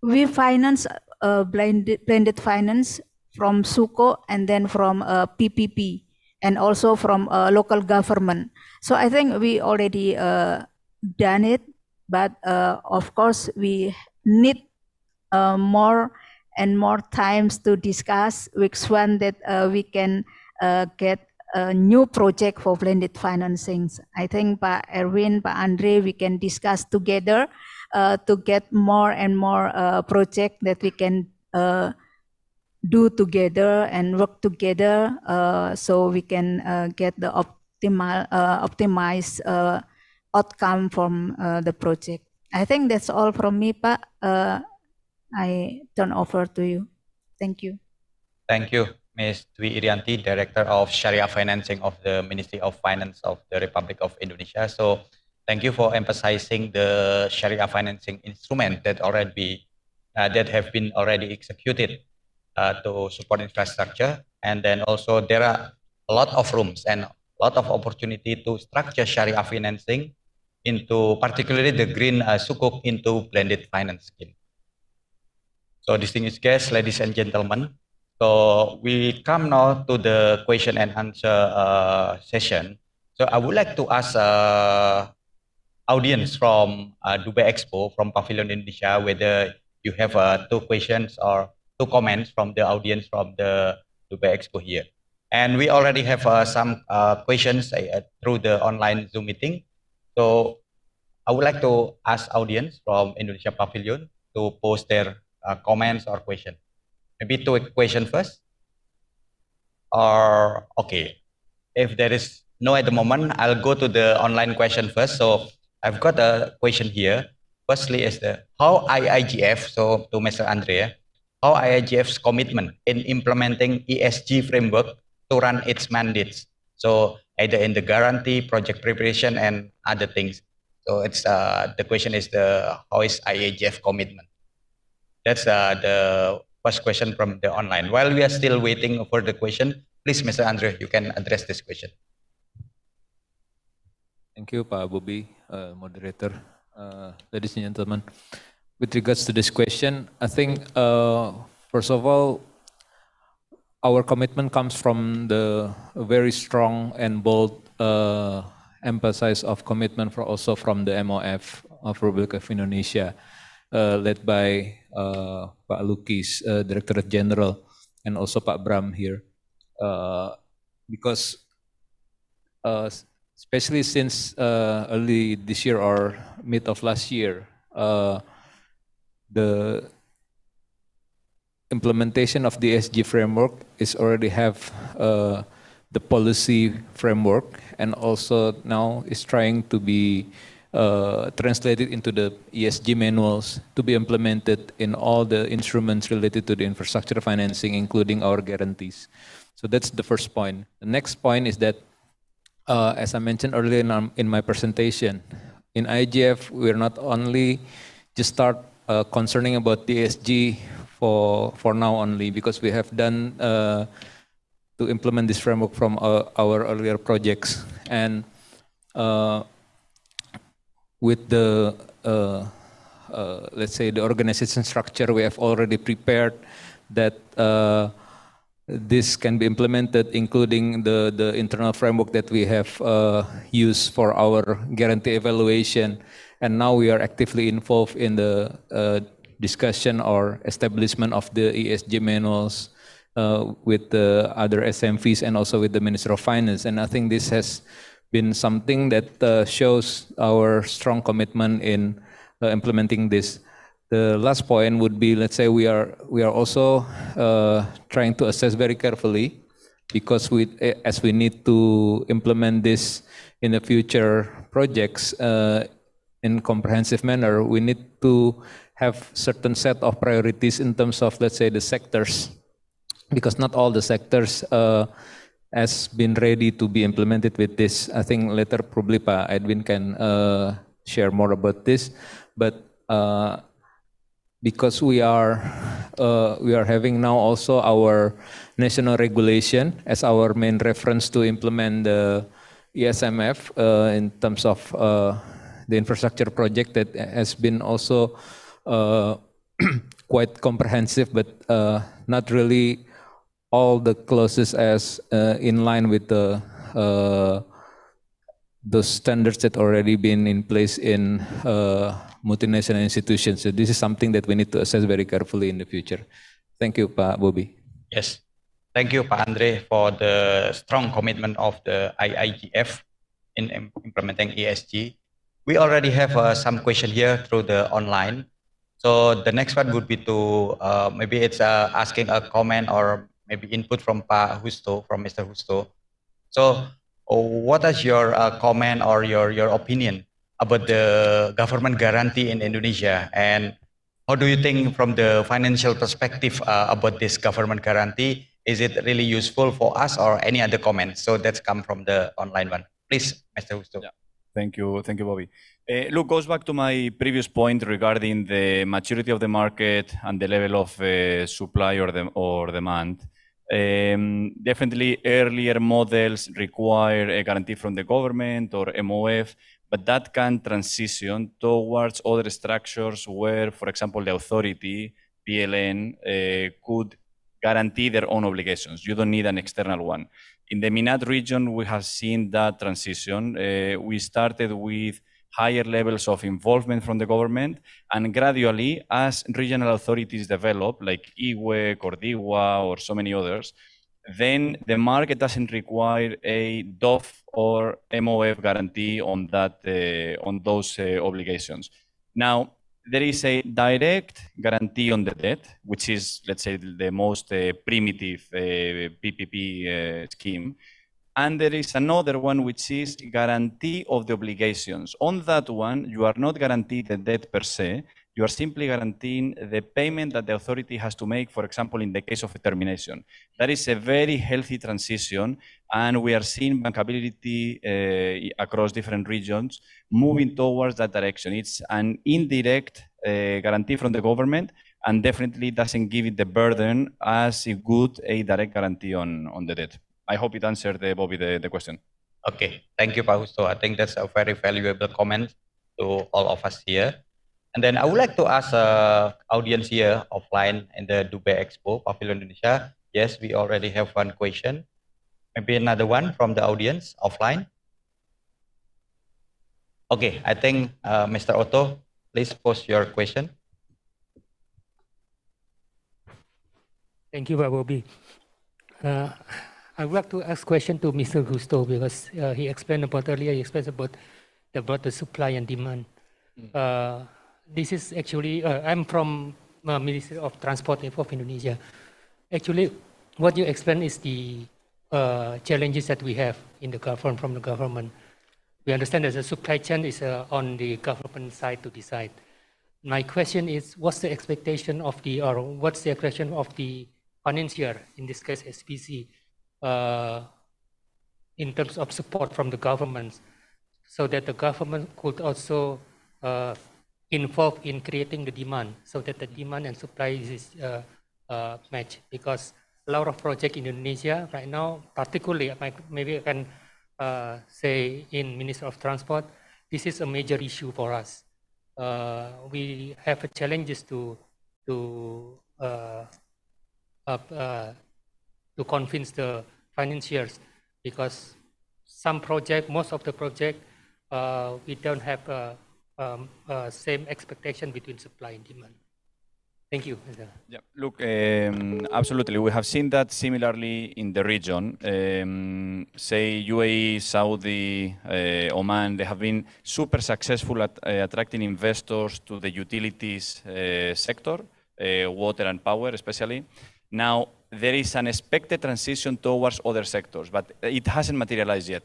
we finance uh, blended, blended finance from Suko and then from PPP uh, and also from local government. So I think we already done it, but of course we need more and more times to discuss which one that uh, we can uh, get a new project for blended financings. I think by Erwin, by Andre, we can discuss together uh, to get more and more uh, project that we can uh, do together and work together uh, so we can get the optimal, optimized outcome from the project. I think that's all from me, Pak. I turn over to you. Thank you. Thank you, Ms. Dwi Irianti, Director of Sharia Financing of the Ministry of Finance of the Republic of Indonesia. So thank you for emphasizing the Sharia financing instrument that already uh, that have been already executed uh, to support infrastructure. And then also there are a lot of rooms and a lot of opportunity to structure Sharia financing into particularly the green uh, sukuk into blended finance scheme. So distinguished guests, ladies and gentlemen, so we come now to the question and answer uh, session. So I would like to ask uh, audience from uh, Dubai Expo, from Pavilion Indonesia, whether you have uh, two questions or two comments from the audience from the Dubai Expo here. And we already have uh, some uh, questions uh, through the online Zoom meeting. So I would like to ask audience from Indonesia Pavilion to post their uh, comments or question? Maybe two question first. Or okay, if there is no at the moment, I'll go to the online question first. So I've got a question here. Firstly, is the how IIGF, so to Mr. Andrea, how IIGF's commitment in implementing ESG framework to run its mandates. So either in the guarantee, project preparation, and other things. So it's uh, the question is the how is IAGF commitment? That's uh, the first question from the online. While we are still waiting for the question, please, Mr. Andre, you can address this question. Thank you, Pa Bobby, uh, moderator. Uh, ladies and gentlemen, with regards to this question, I think, uh, first of all, our commitment comes from the very strong and bold uh, emphasis of commitment for also from the MOF of Republic of Indonesia uh, led by uh, Pak Lukis, uh, Directorate General, and also Pak Bram here, uh, because uh, especially since uh, early this year or mid of last year, the implementation of the SG framework is already have the policy framework and also now is trying to be uh, translated into the ESG manuals to be implemented in all the instruments related to the infrastructure financing, including our guarantees. So that's the first point. The next point is that, uh, as I mentioned earlier in, our, um, in, my presentation, in IGF, we're not only just start uh, concerning about the ESG for, for now only, because we have done uh, to implement this framework from our, uh, our earlier projects. And uh, with the, uh, uh, let's say, the organization structure we have already prepared that uh, this can be implemented, including the, the internal framework that we have uh, used for our guarantee evaluation. And now we are actively involved in the uh, discussion or establishment of the ESG manuals uh, with the other SMVs and also with the Minister of Finance. And I think this has been something that uh, shows our strong commitment in uh, implementing this. The last point would be, let's say we are we are also uh, trying to assess very carefully because we eh, as we need to implement this in the future projects uh, in comprehensive manner, we need to have certain set of priorities in terms of let's say the sectors because not all the sectors uh, has been ready to be implemented with this. I think later probably Pa Edwin can uh, share more about this, but uh, because we are uh, we are having now also our national regulation as our main reference to implement the ESMF uh, in terms of uh, the infrastructure project that has been also uh, quite comprehensive, but not really all the clauses as uh, in line with the uh, the standards that already been in place in uh, multinational institutions. So this is something that we need to assess very carefully in the future. Thank you, Pak Bobby. Yes, thank you, Pak Andre, for the strong commitment of the IIGF in implementing ESG. We already have uh, some question here through the online. So the next one would be to uh, maybe it's uh, asking a comment or maybe input from Pa Husto, from Mr. Husto. So oh, what is your uh, comment or your, your opinion about the government guarantee in Indonesia? And how do you think from the financial perspective uh, about this government guarantee? Is it really useful for us or any other comments? So that's come from the online one. Please, Mr. Husto. Yeah. Thank you. Thank you, Bobby. Uh, look, goes back to my previous point regarding the maturity of the market and the level of uh, supply or, de or demand. Um, definitely earlier models require a guarantee from the government or MOF, but that can transition towards other structures where, for example, the authority, PLN, uh, eh, could guarantee their own obligations. You don't need an external one. In the Minat region, we have seen that transition. Uh, we started with higher levels of involvement from the government. And gradually, as regional authorities develop, like IWE, Cordiwa, or so many others, then the market doesn't require a DOF or MOF guarantee on that uh, on those uh, obligations. Now there is a direct guarantee on the debt, which is let's say the most uh, primitive PPP uh, uh, scheme, and there is another one which is guarantee of the obligations. On that one, you are not guaranteed the debt per se. You are simply guaranteeing the payment that the authority has to make, for example, in the case of a termination. That is a very healthy transition, and we are seeing bankability uh, across different regions moving towards that direction. It's an indirect uh, guarantee from the government, and definitely doesn't give it the burden as it would a direct guarantee on, on the debt. I hope it answered, the Bobby, the, the question. Okay, thank you, Pak So I think that's a very valuable comment to all of us here. And then I would like to ask uh, audience here offline in the Dubai Expo, Pavilion Indonesia. Yes, we already have one question. Maybe another one from the audience offline. Okay, I think uh, Mr. Otto, please post your question. Thank you, Pak Bobby. Uh, I would like to ask question to Mr. Gusto because uh, he explained about earlier, he explained about the, about the supply and demand. Mm. Uh, this is actually, uh, I'm from uh, Ministry of Transport of Indonesia. Actually, what you explained is the uh, challenges that we have in the government, from the government. We understand that the supply chain is uh, on the government side to decide. My question is, what's the expectation of the, or what's the expectation of the financier, in this case, SPC, uh, in terms of support from the governments, so that the government could also uh, involve in creating the demand so that the demand and supply is uh, matched because a lot of projects in Indonesia right now, particularly maybe I can uh, say in Minister of Transport, this is a major issue for us. Uh, we have challenges to to uh, to convince the financiers because some project, most of the project, uh, we don't have uh, um, uh, same expectation between supply and demand. Thank you. Yeah, look, um, absolutely. We have seen that similarly in the region. Um, say UAE, Saudi, uh, Oman, they have been super successful at uh, attracting investors to the utilities uh, sector, uh, water and power especially. Now, there is an expected transition towards other sectors, but it hasn't materialized yet.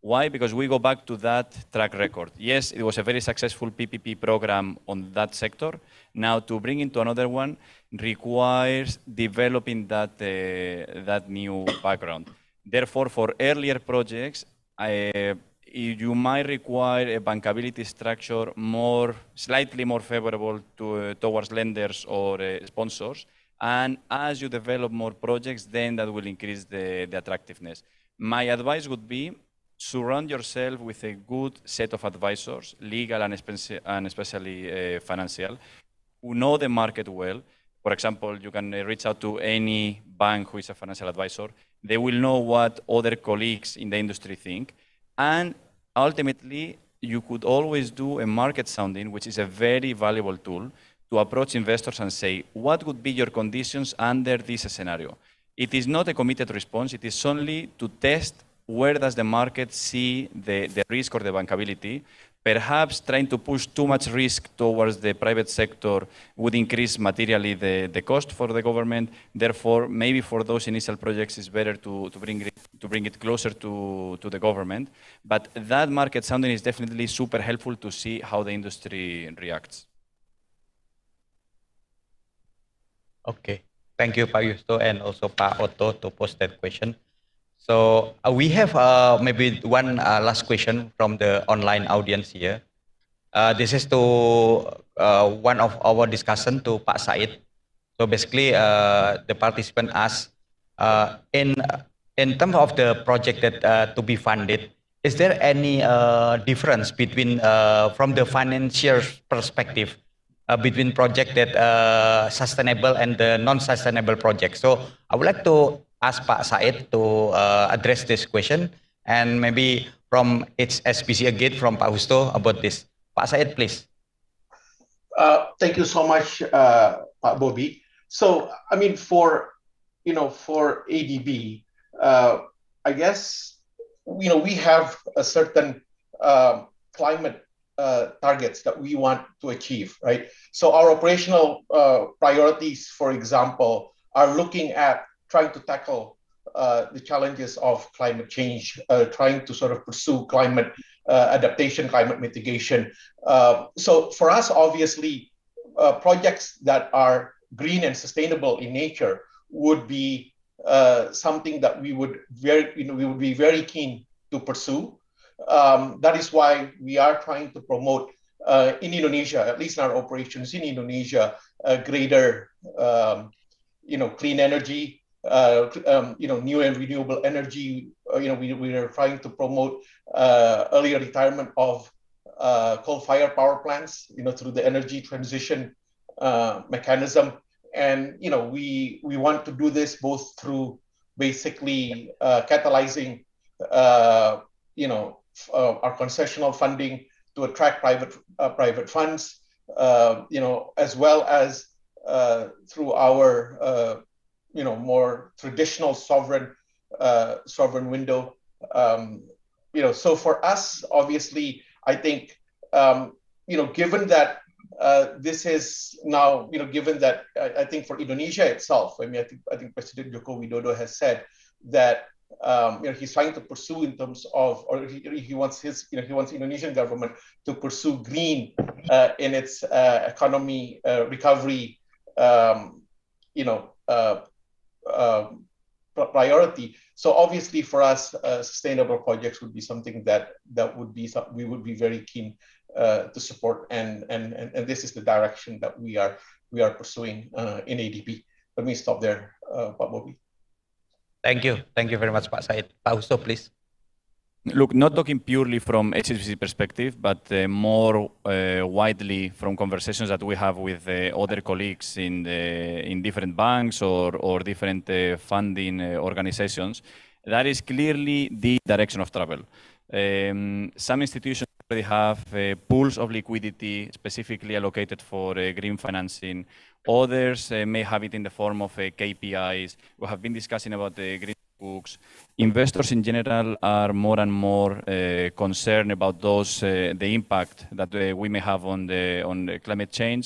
Why? Because we go back to that track record. Yes, it was a very successful PPP program on that sector. Now, to bring into another one requires developing that, uh, that new background. Therefore, for earlier projects, uh, I, you might require a bankability structure more, slightly more favorable to, uh, towards lenders or uh, sponsors and as you develop more projects, then that will increase the, the attractiveness. My advice would be surround yourself with a good set of advisors, legal and, and especially uh, financial, who know the market well. For example, you can uh, reach out to any bank who is a financial advisor. They will know what other colleagues in the industry think. And ultimately, you could always do a market sounding, which is a very valuable tool to approach investors and say, what would be your conditions under this scenario? It is not a committed response. It is only to test where does the market see the, the risk or the bankability. Perhaps trying to push too much risk towards the private sector would increase materially the, the cost for the government. Therefore, maybe for those initial projects, it's better to, to, bring, it, to bring it closer to, to the government. But that market sounding is definitely super helpful to see how the industry reacts. Okay. Thank you, Pak Yusto and also Pak Otto to post that question. So uh, we have uh, maybe one uh, last question from the online audience here. Uh, this is to uh, one of our discussion to Pak Said. So basically, uh, the participant asked, in in terms of the project that to be funded, is there any difference between from the financial perspective uh, between project that uh, sustainable and the non-sustainable project. So I would like to ask Pak Said to uh, address this question and maybe from HSBC again from Pak Husto about this. Pak Said, please. Uh, thank you so much, uh, Pak Bobby. So I mean, for you know, for ADB, uh, I guess you know we have a certain climate uh, targets that we want to achieve, right? So our operational uh, priorities, for example, are looking at trying to tackle uh, the challenges of climate change, uh, trying to sort of pursue climate uh, adaptation, climate mitigation. so for us, obviously, projects that are green and sustainable in nature would be something that we would very, you know, we would be very keen to pursue. Um, that is why we are trying to promote uh, in Indonesia, at least in our operations in Indonesia, uh, greater um, you know clean energy, uh, um, you know new and renewable energy. Uh, you know we, we are trying to promote uh, earlier retirement of uh, coal-fired power plants. You know through the energy transition mechanism, and you know we we want to do this both through basically catalyzing you know uh, our concessional funding to attract private uh, private funds, uh, you know, as well as uh, through our uh, you know more traditional sovereign sovereign window. Um, you know, so for us, obviously, I think um, you know, given that uh, this is now, you know, given that I, I, think for Indonesia itself, I mean, I think, I think President Joko Widodo has said that um, you know, he's trying to pursue in terms of, or he, he, wants his, you know, he wants Indonesian government to pursue green uh, in its uh, economy uh, recovery, um, you know, uh, um, priority. So obviously, for us, uh, sustainable projects would be something that that would be we would be very keen uh, to support, and, and and and this is the direction that we are we are pursuing in ADP. Let me stop there, uh, Bobby. Thank you. Thank you very much, Pak Said. Pak Husto, please. Look, not talking purely from HSBC perspective, but uh, more uh, widely from conversations that we have with uh, other colleagues in the, in different banks or or different uh, funding uh, organizations, that is clearly the direction of travel. Um, some institutions already have uh, pools of liquidity specifically allocated for uh, green financing. Others uh, may have it in the form of uh, KPIs. We have been discussing about the green books. Investors in general are more and more uh, concerned about those uh, the impact that uh, we may have on the on the climate change.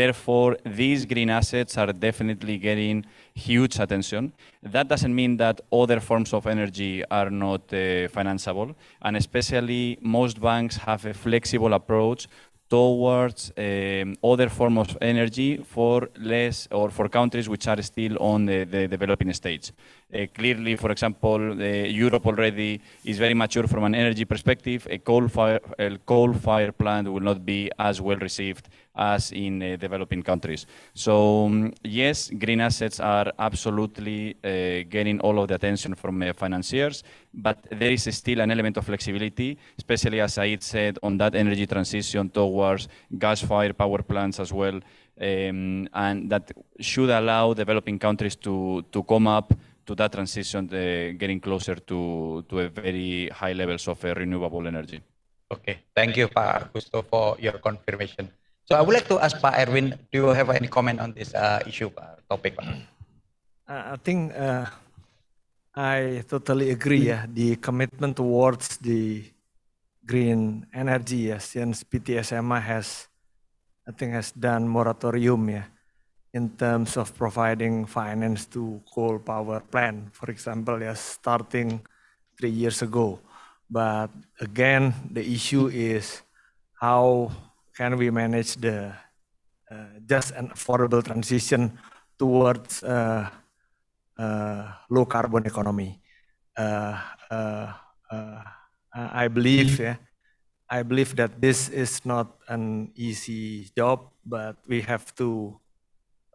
Therefore, these green assets are definitely getting huge attention. That doesn't mean that other forms of energy are not uh, financeable, and especially most banks have a flexible approach towards um, other forms of energy for less or for countries which are still on the, the developing stage. Uh, clearly, for example, uh, Europe already is very mature from an energy perspective. A coal fire, a coal fire plant will not be as well received as in uh, developing countries. So um, yes, green assets are absolutely uh, getting all of the attention from uh, financiers, but there is still an element of flexibility, especially as I said, on that energy transition towards gas-fired power plants as well, um, and that should allow developing countries to, to come up to that transition, uh, getting closer to, to a very high levels of uh, renewable energy. Okay, thank you, Pa Gusto, for your confirmation. So I would like to ask Pa Erwin, do you have any comment on this uh, issue, Pak, topic, Pak? I think I totally agree. Yeah, the commitment towards the green energy, yeah, since PTSMA has, I think, has done moratorium. Yeah, in terms of providing finance to coal power plant, for example, yes, starting three years ago. But again, the issue is how can we manage the uh, just an affordable transition towards uh, uh, low carbon economy. Uh, uh, uh, I believe, yeah, I believe that this is not an easy job, but we have to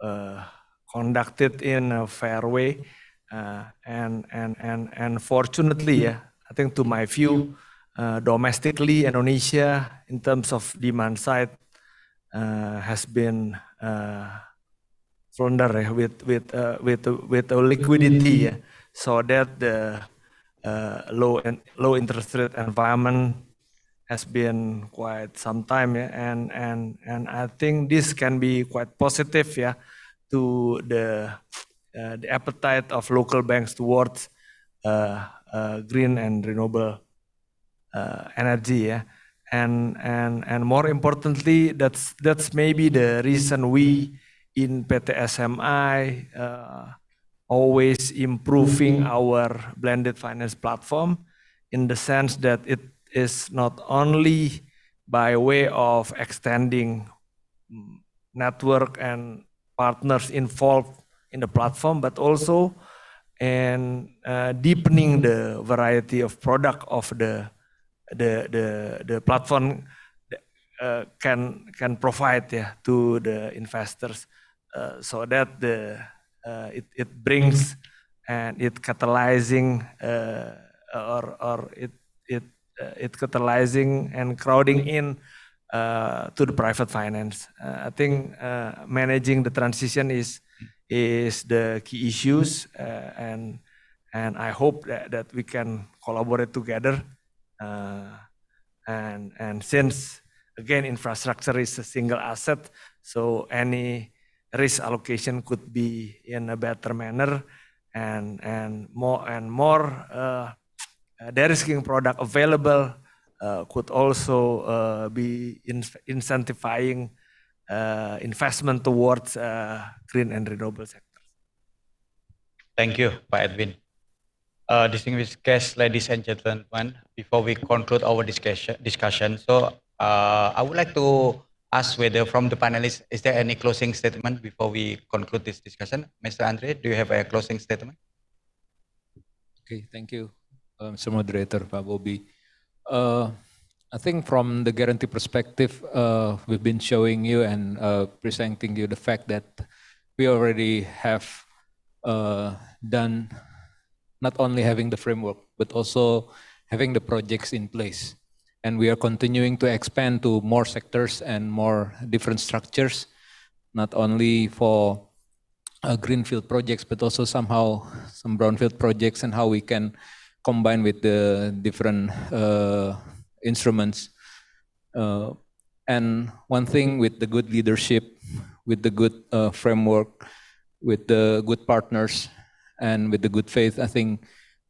uh, conducted in a fair way. Uh, and, and, and, and fortunately, yeah, I think to my view, uh, domestically, Indonesia, in terms of demand side, has been flounder with with uh, with with a liquidity yeah, so that the uh, low and low interest rate environment has been quite some time yeah and and and I think this can be quite positive yeah to the uh, the appetite of local banks towards uh, uh, green and renewable uh, energy yeah and and and more importantly that's that's maybe the reason we in PT SMI uh, always improving our blended finance platform in the sense that it is not only by way of extending network and partners involved in the platform, but also in uh, deepening the variety of product of the the the, the platform uh, can can provide yeah, to the investors, uh, so that the uh, it it brings and it catalyzing uh, or or it it uh, it catalyzing and crowding in uh, to the private finance. Uh, I think uh, managing the transition is is the key issues, uh, and and I hope that, that we can collaborate together. Uh, and and since again infrastructure is a single asset, so any risk allocation could be in a better manner, and and more and more Dairy uh, King product available uh, could also uh, be in incentivizing investment towards green and renewable sectors. Thank you, Pak Edwin. Uh, distinguished guests, ladies and gentlemen, before we conclude our discussion, discussion so uh, I would like to ask whether from the panelists, is there any closing statement before we conclude this discussion? Mr. Andre, do you have a closing statement? Okay, thank you uh, um, Mr. Moderator, Pak Bobby. Uh, I think from the guarantee perspective, uh, we've been showing you and uh, presenting you the fact that we already have uh, done not only having the framework, but also having the projects in place. And we are continuing to expand to more sectors and more different structures, not only for uh, greenfield projects, but also somehow some brownfield projects and how we can combined with the different uh, instruments. Uh, and one thing with the good leadership, with the good uh, framework, with the good partners, and with the good faith, I think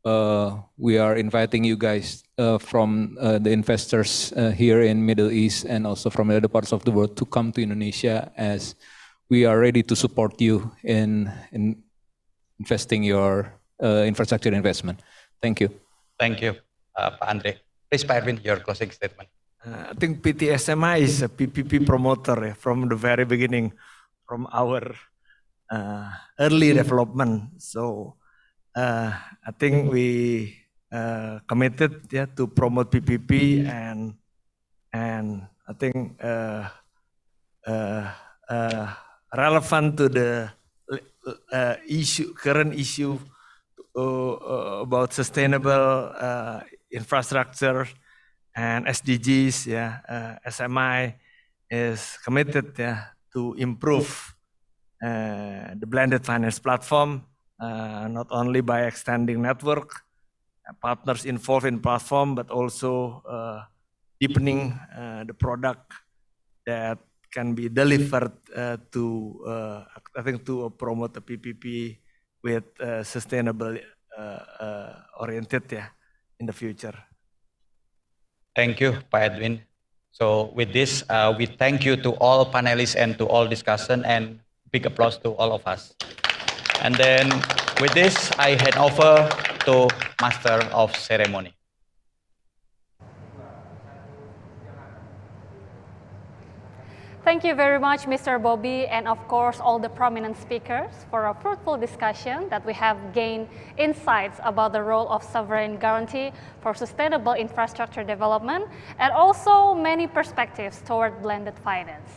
uh, we are inviting you guys uh, from uh, the investors here in Middle East and also from other parts of the world to come to Indonesia as we are ready to support you in, in investing your infrastructure investment. Thank you. Thank you, uh, Andre. Please, Pak your closing statement. Uh, I think PTSMI is a PPP promoter yeah, from the very beginning, from our uh, early development. So uh, I think we uh, committed yeah, to promote PPP and and I think uh, uh, relevant to the issue current issue uh, about sustainable uh, infrastructure and SDGs. Yeah, uh, SMI is committed yeah, to improve the blended finance platform, not only by extending network partners involved in platform, but also deepening the product that can be delivered uh, to uh, I think to promote the PPP with uh, sustainable uh, uh, oriented ya yeah, in the future. Thank you, Pak Edwin. So with this, uh, we thank you to all panelists and to all discussion and big applause to all of us. And then with this, I hand over to Master of Ceremony. Thank you very much, Mr. Bobby, and of course, all the prominent speakers for a fruitful discussion that we have gained insights about the role of sovereign guarantee for sustainable infrastructure development and also many perspectives toward blended finance.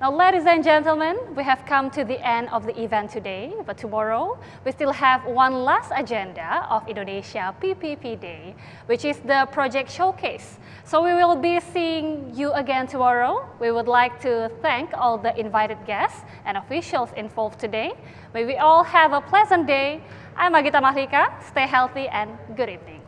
Now, ladies and gentlemen, we have come to the end of the event today, but tomorrow we still have one last agenda of Indonesia PPP Day, which is the project showcase so we will be seeing you again tomorrow. We would like to thank all the invited guests and officials involved today. May we all have a pleasant day. I'm Agita Mahrika. Stay healthy and good evening.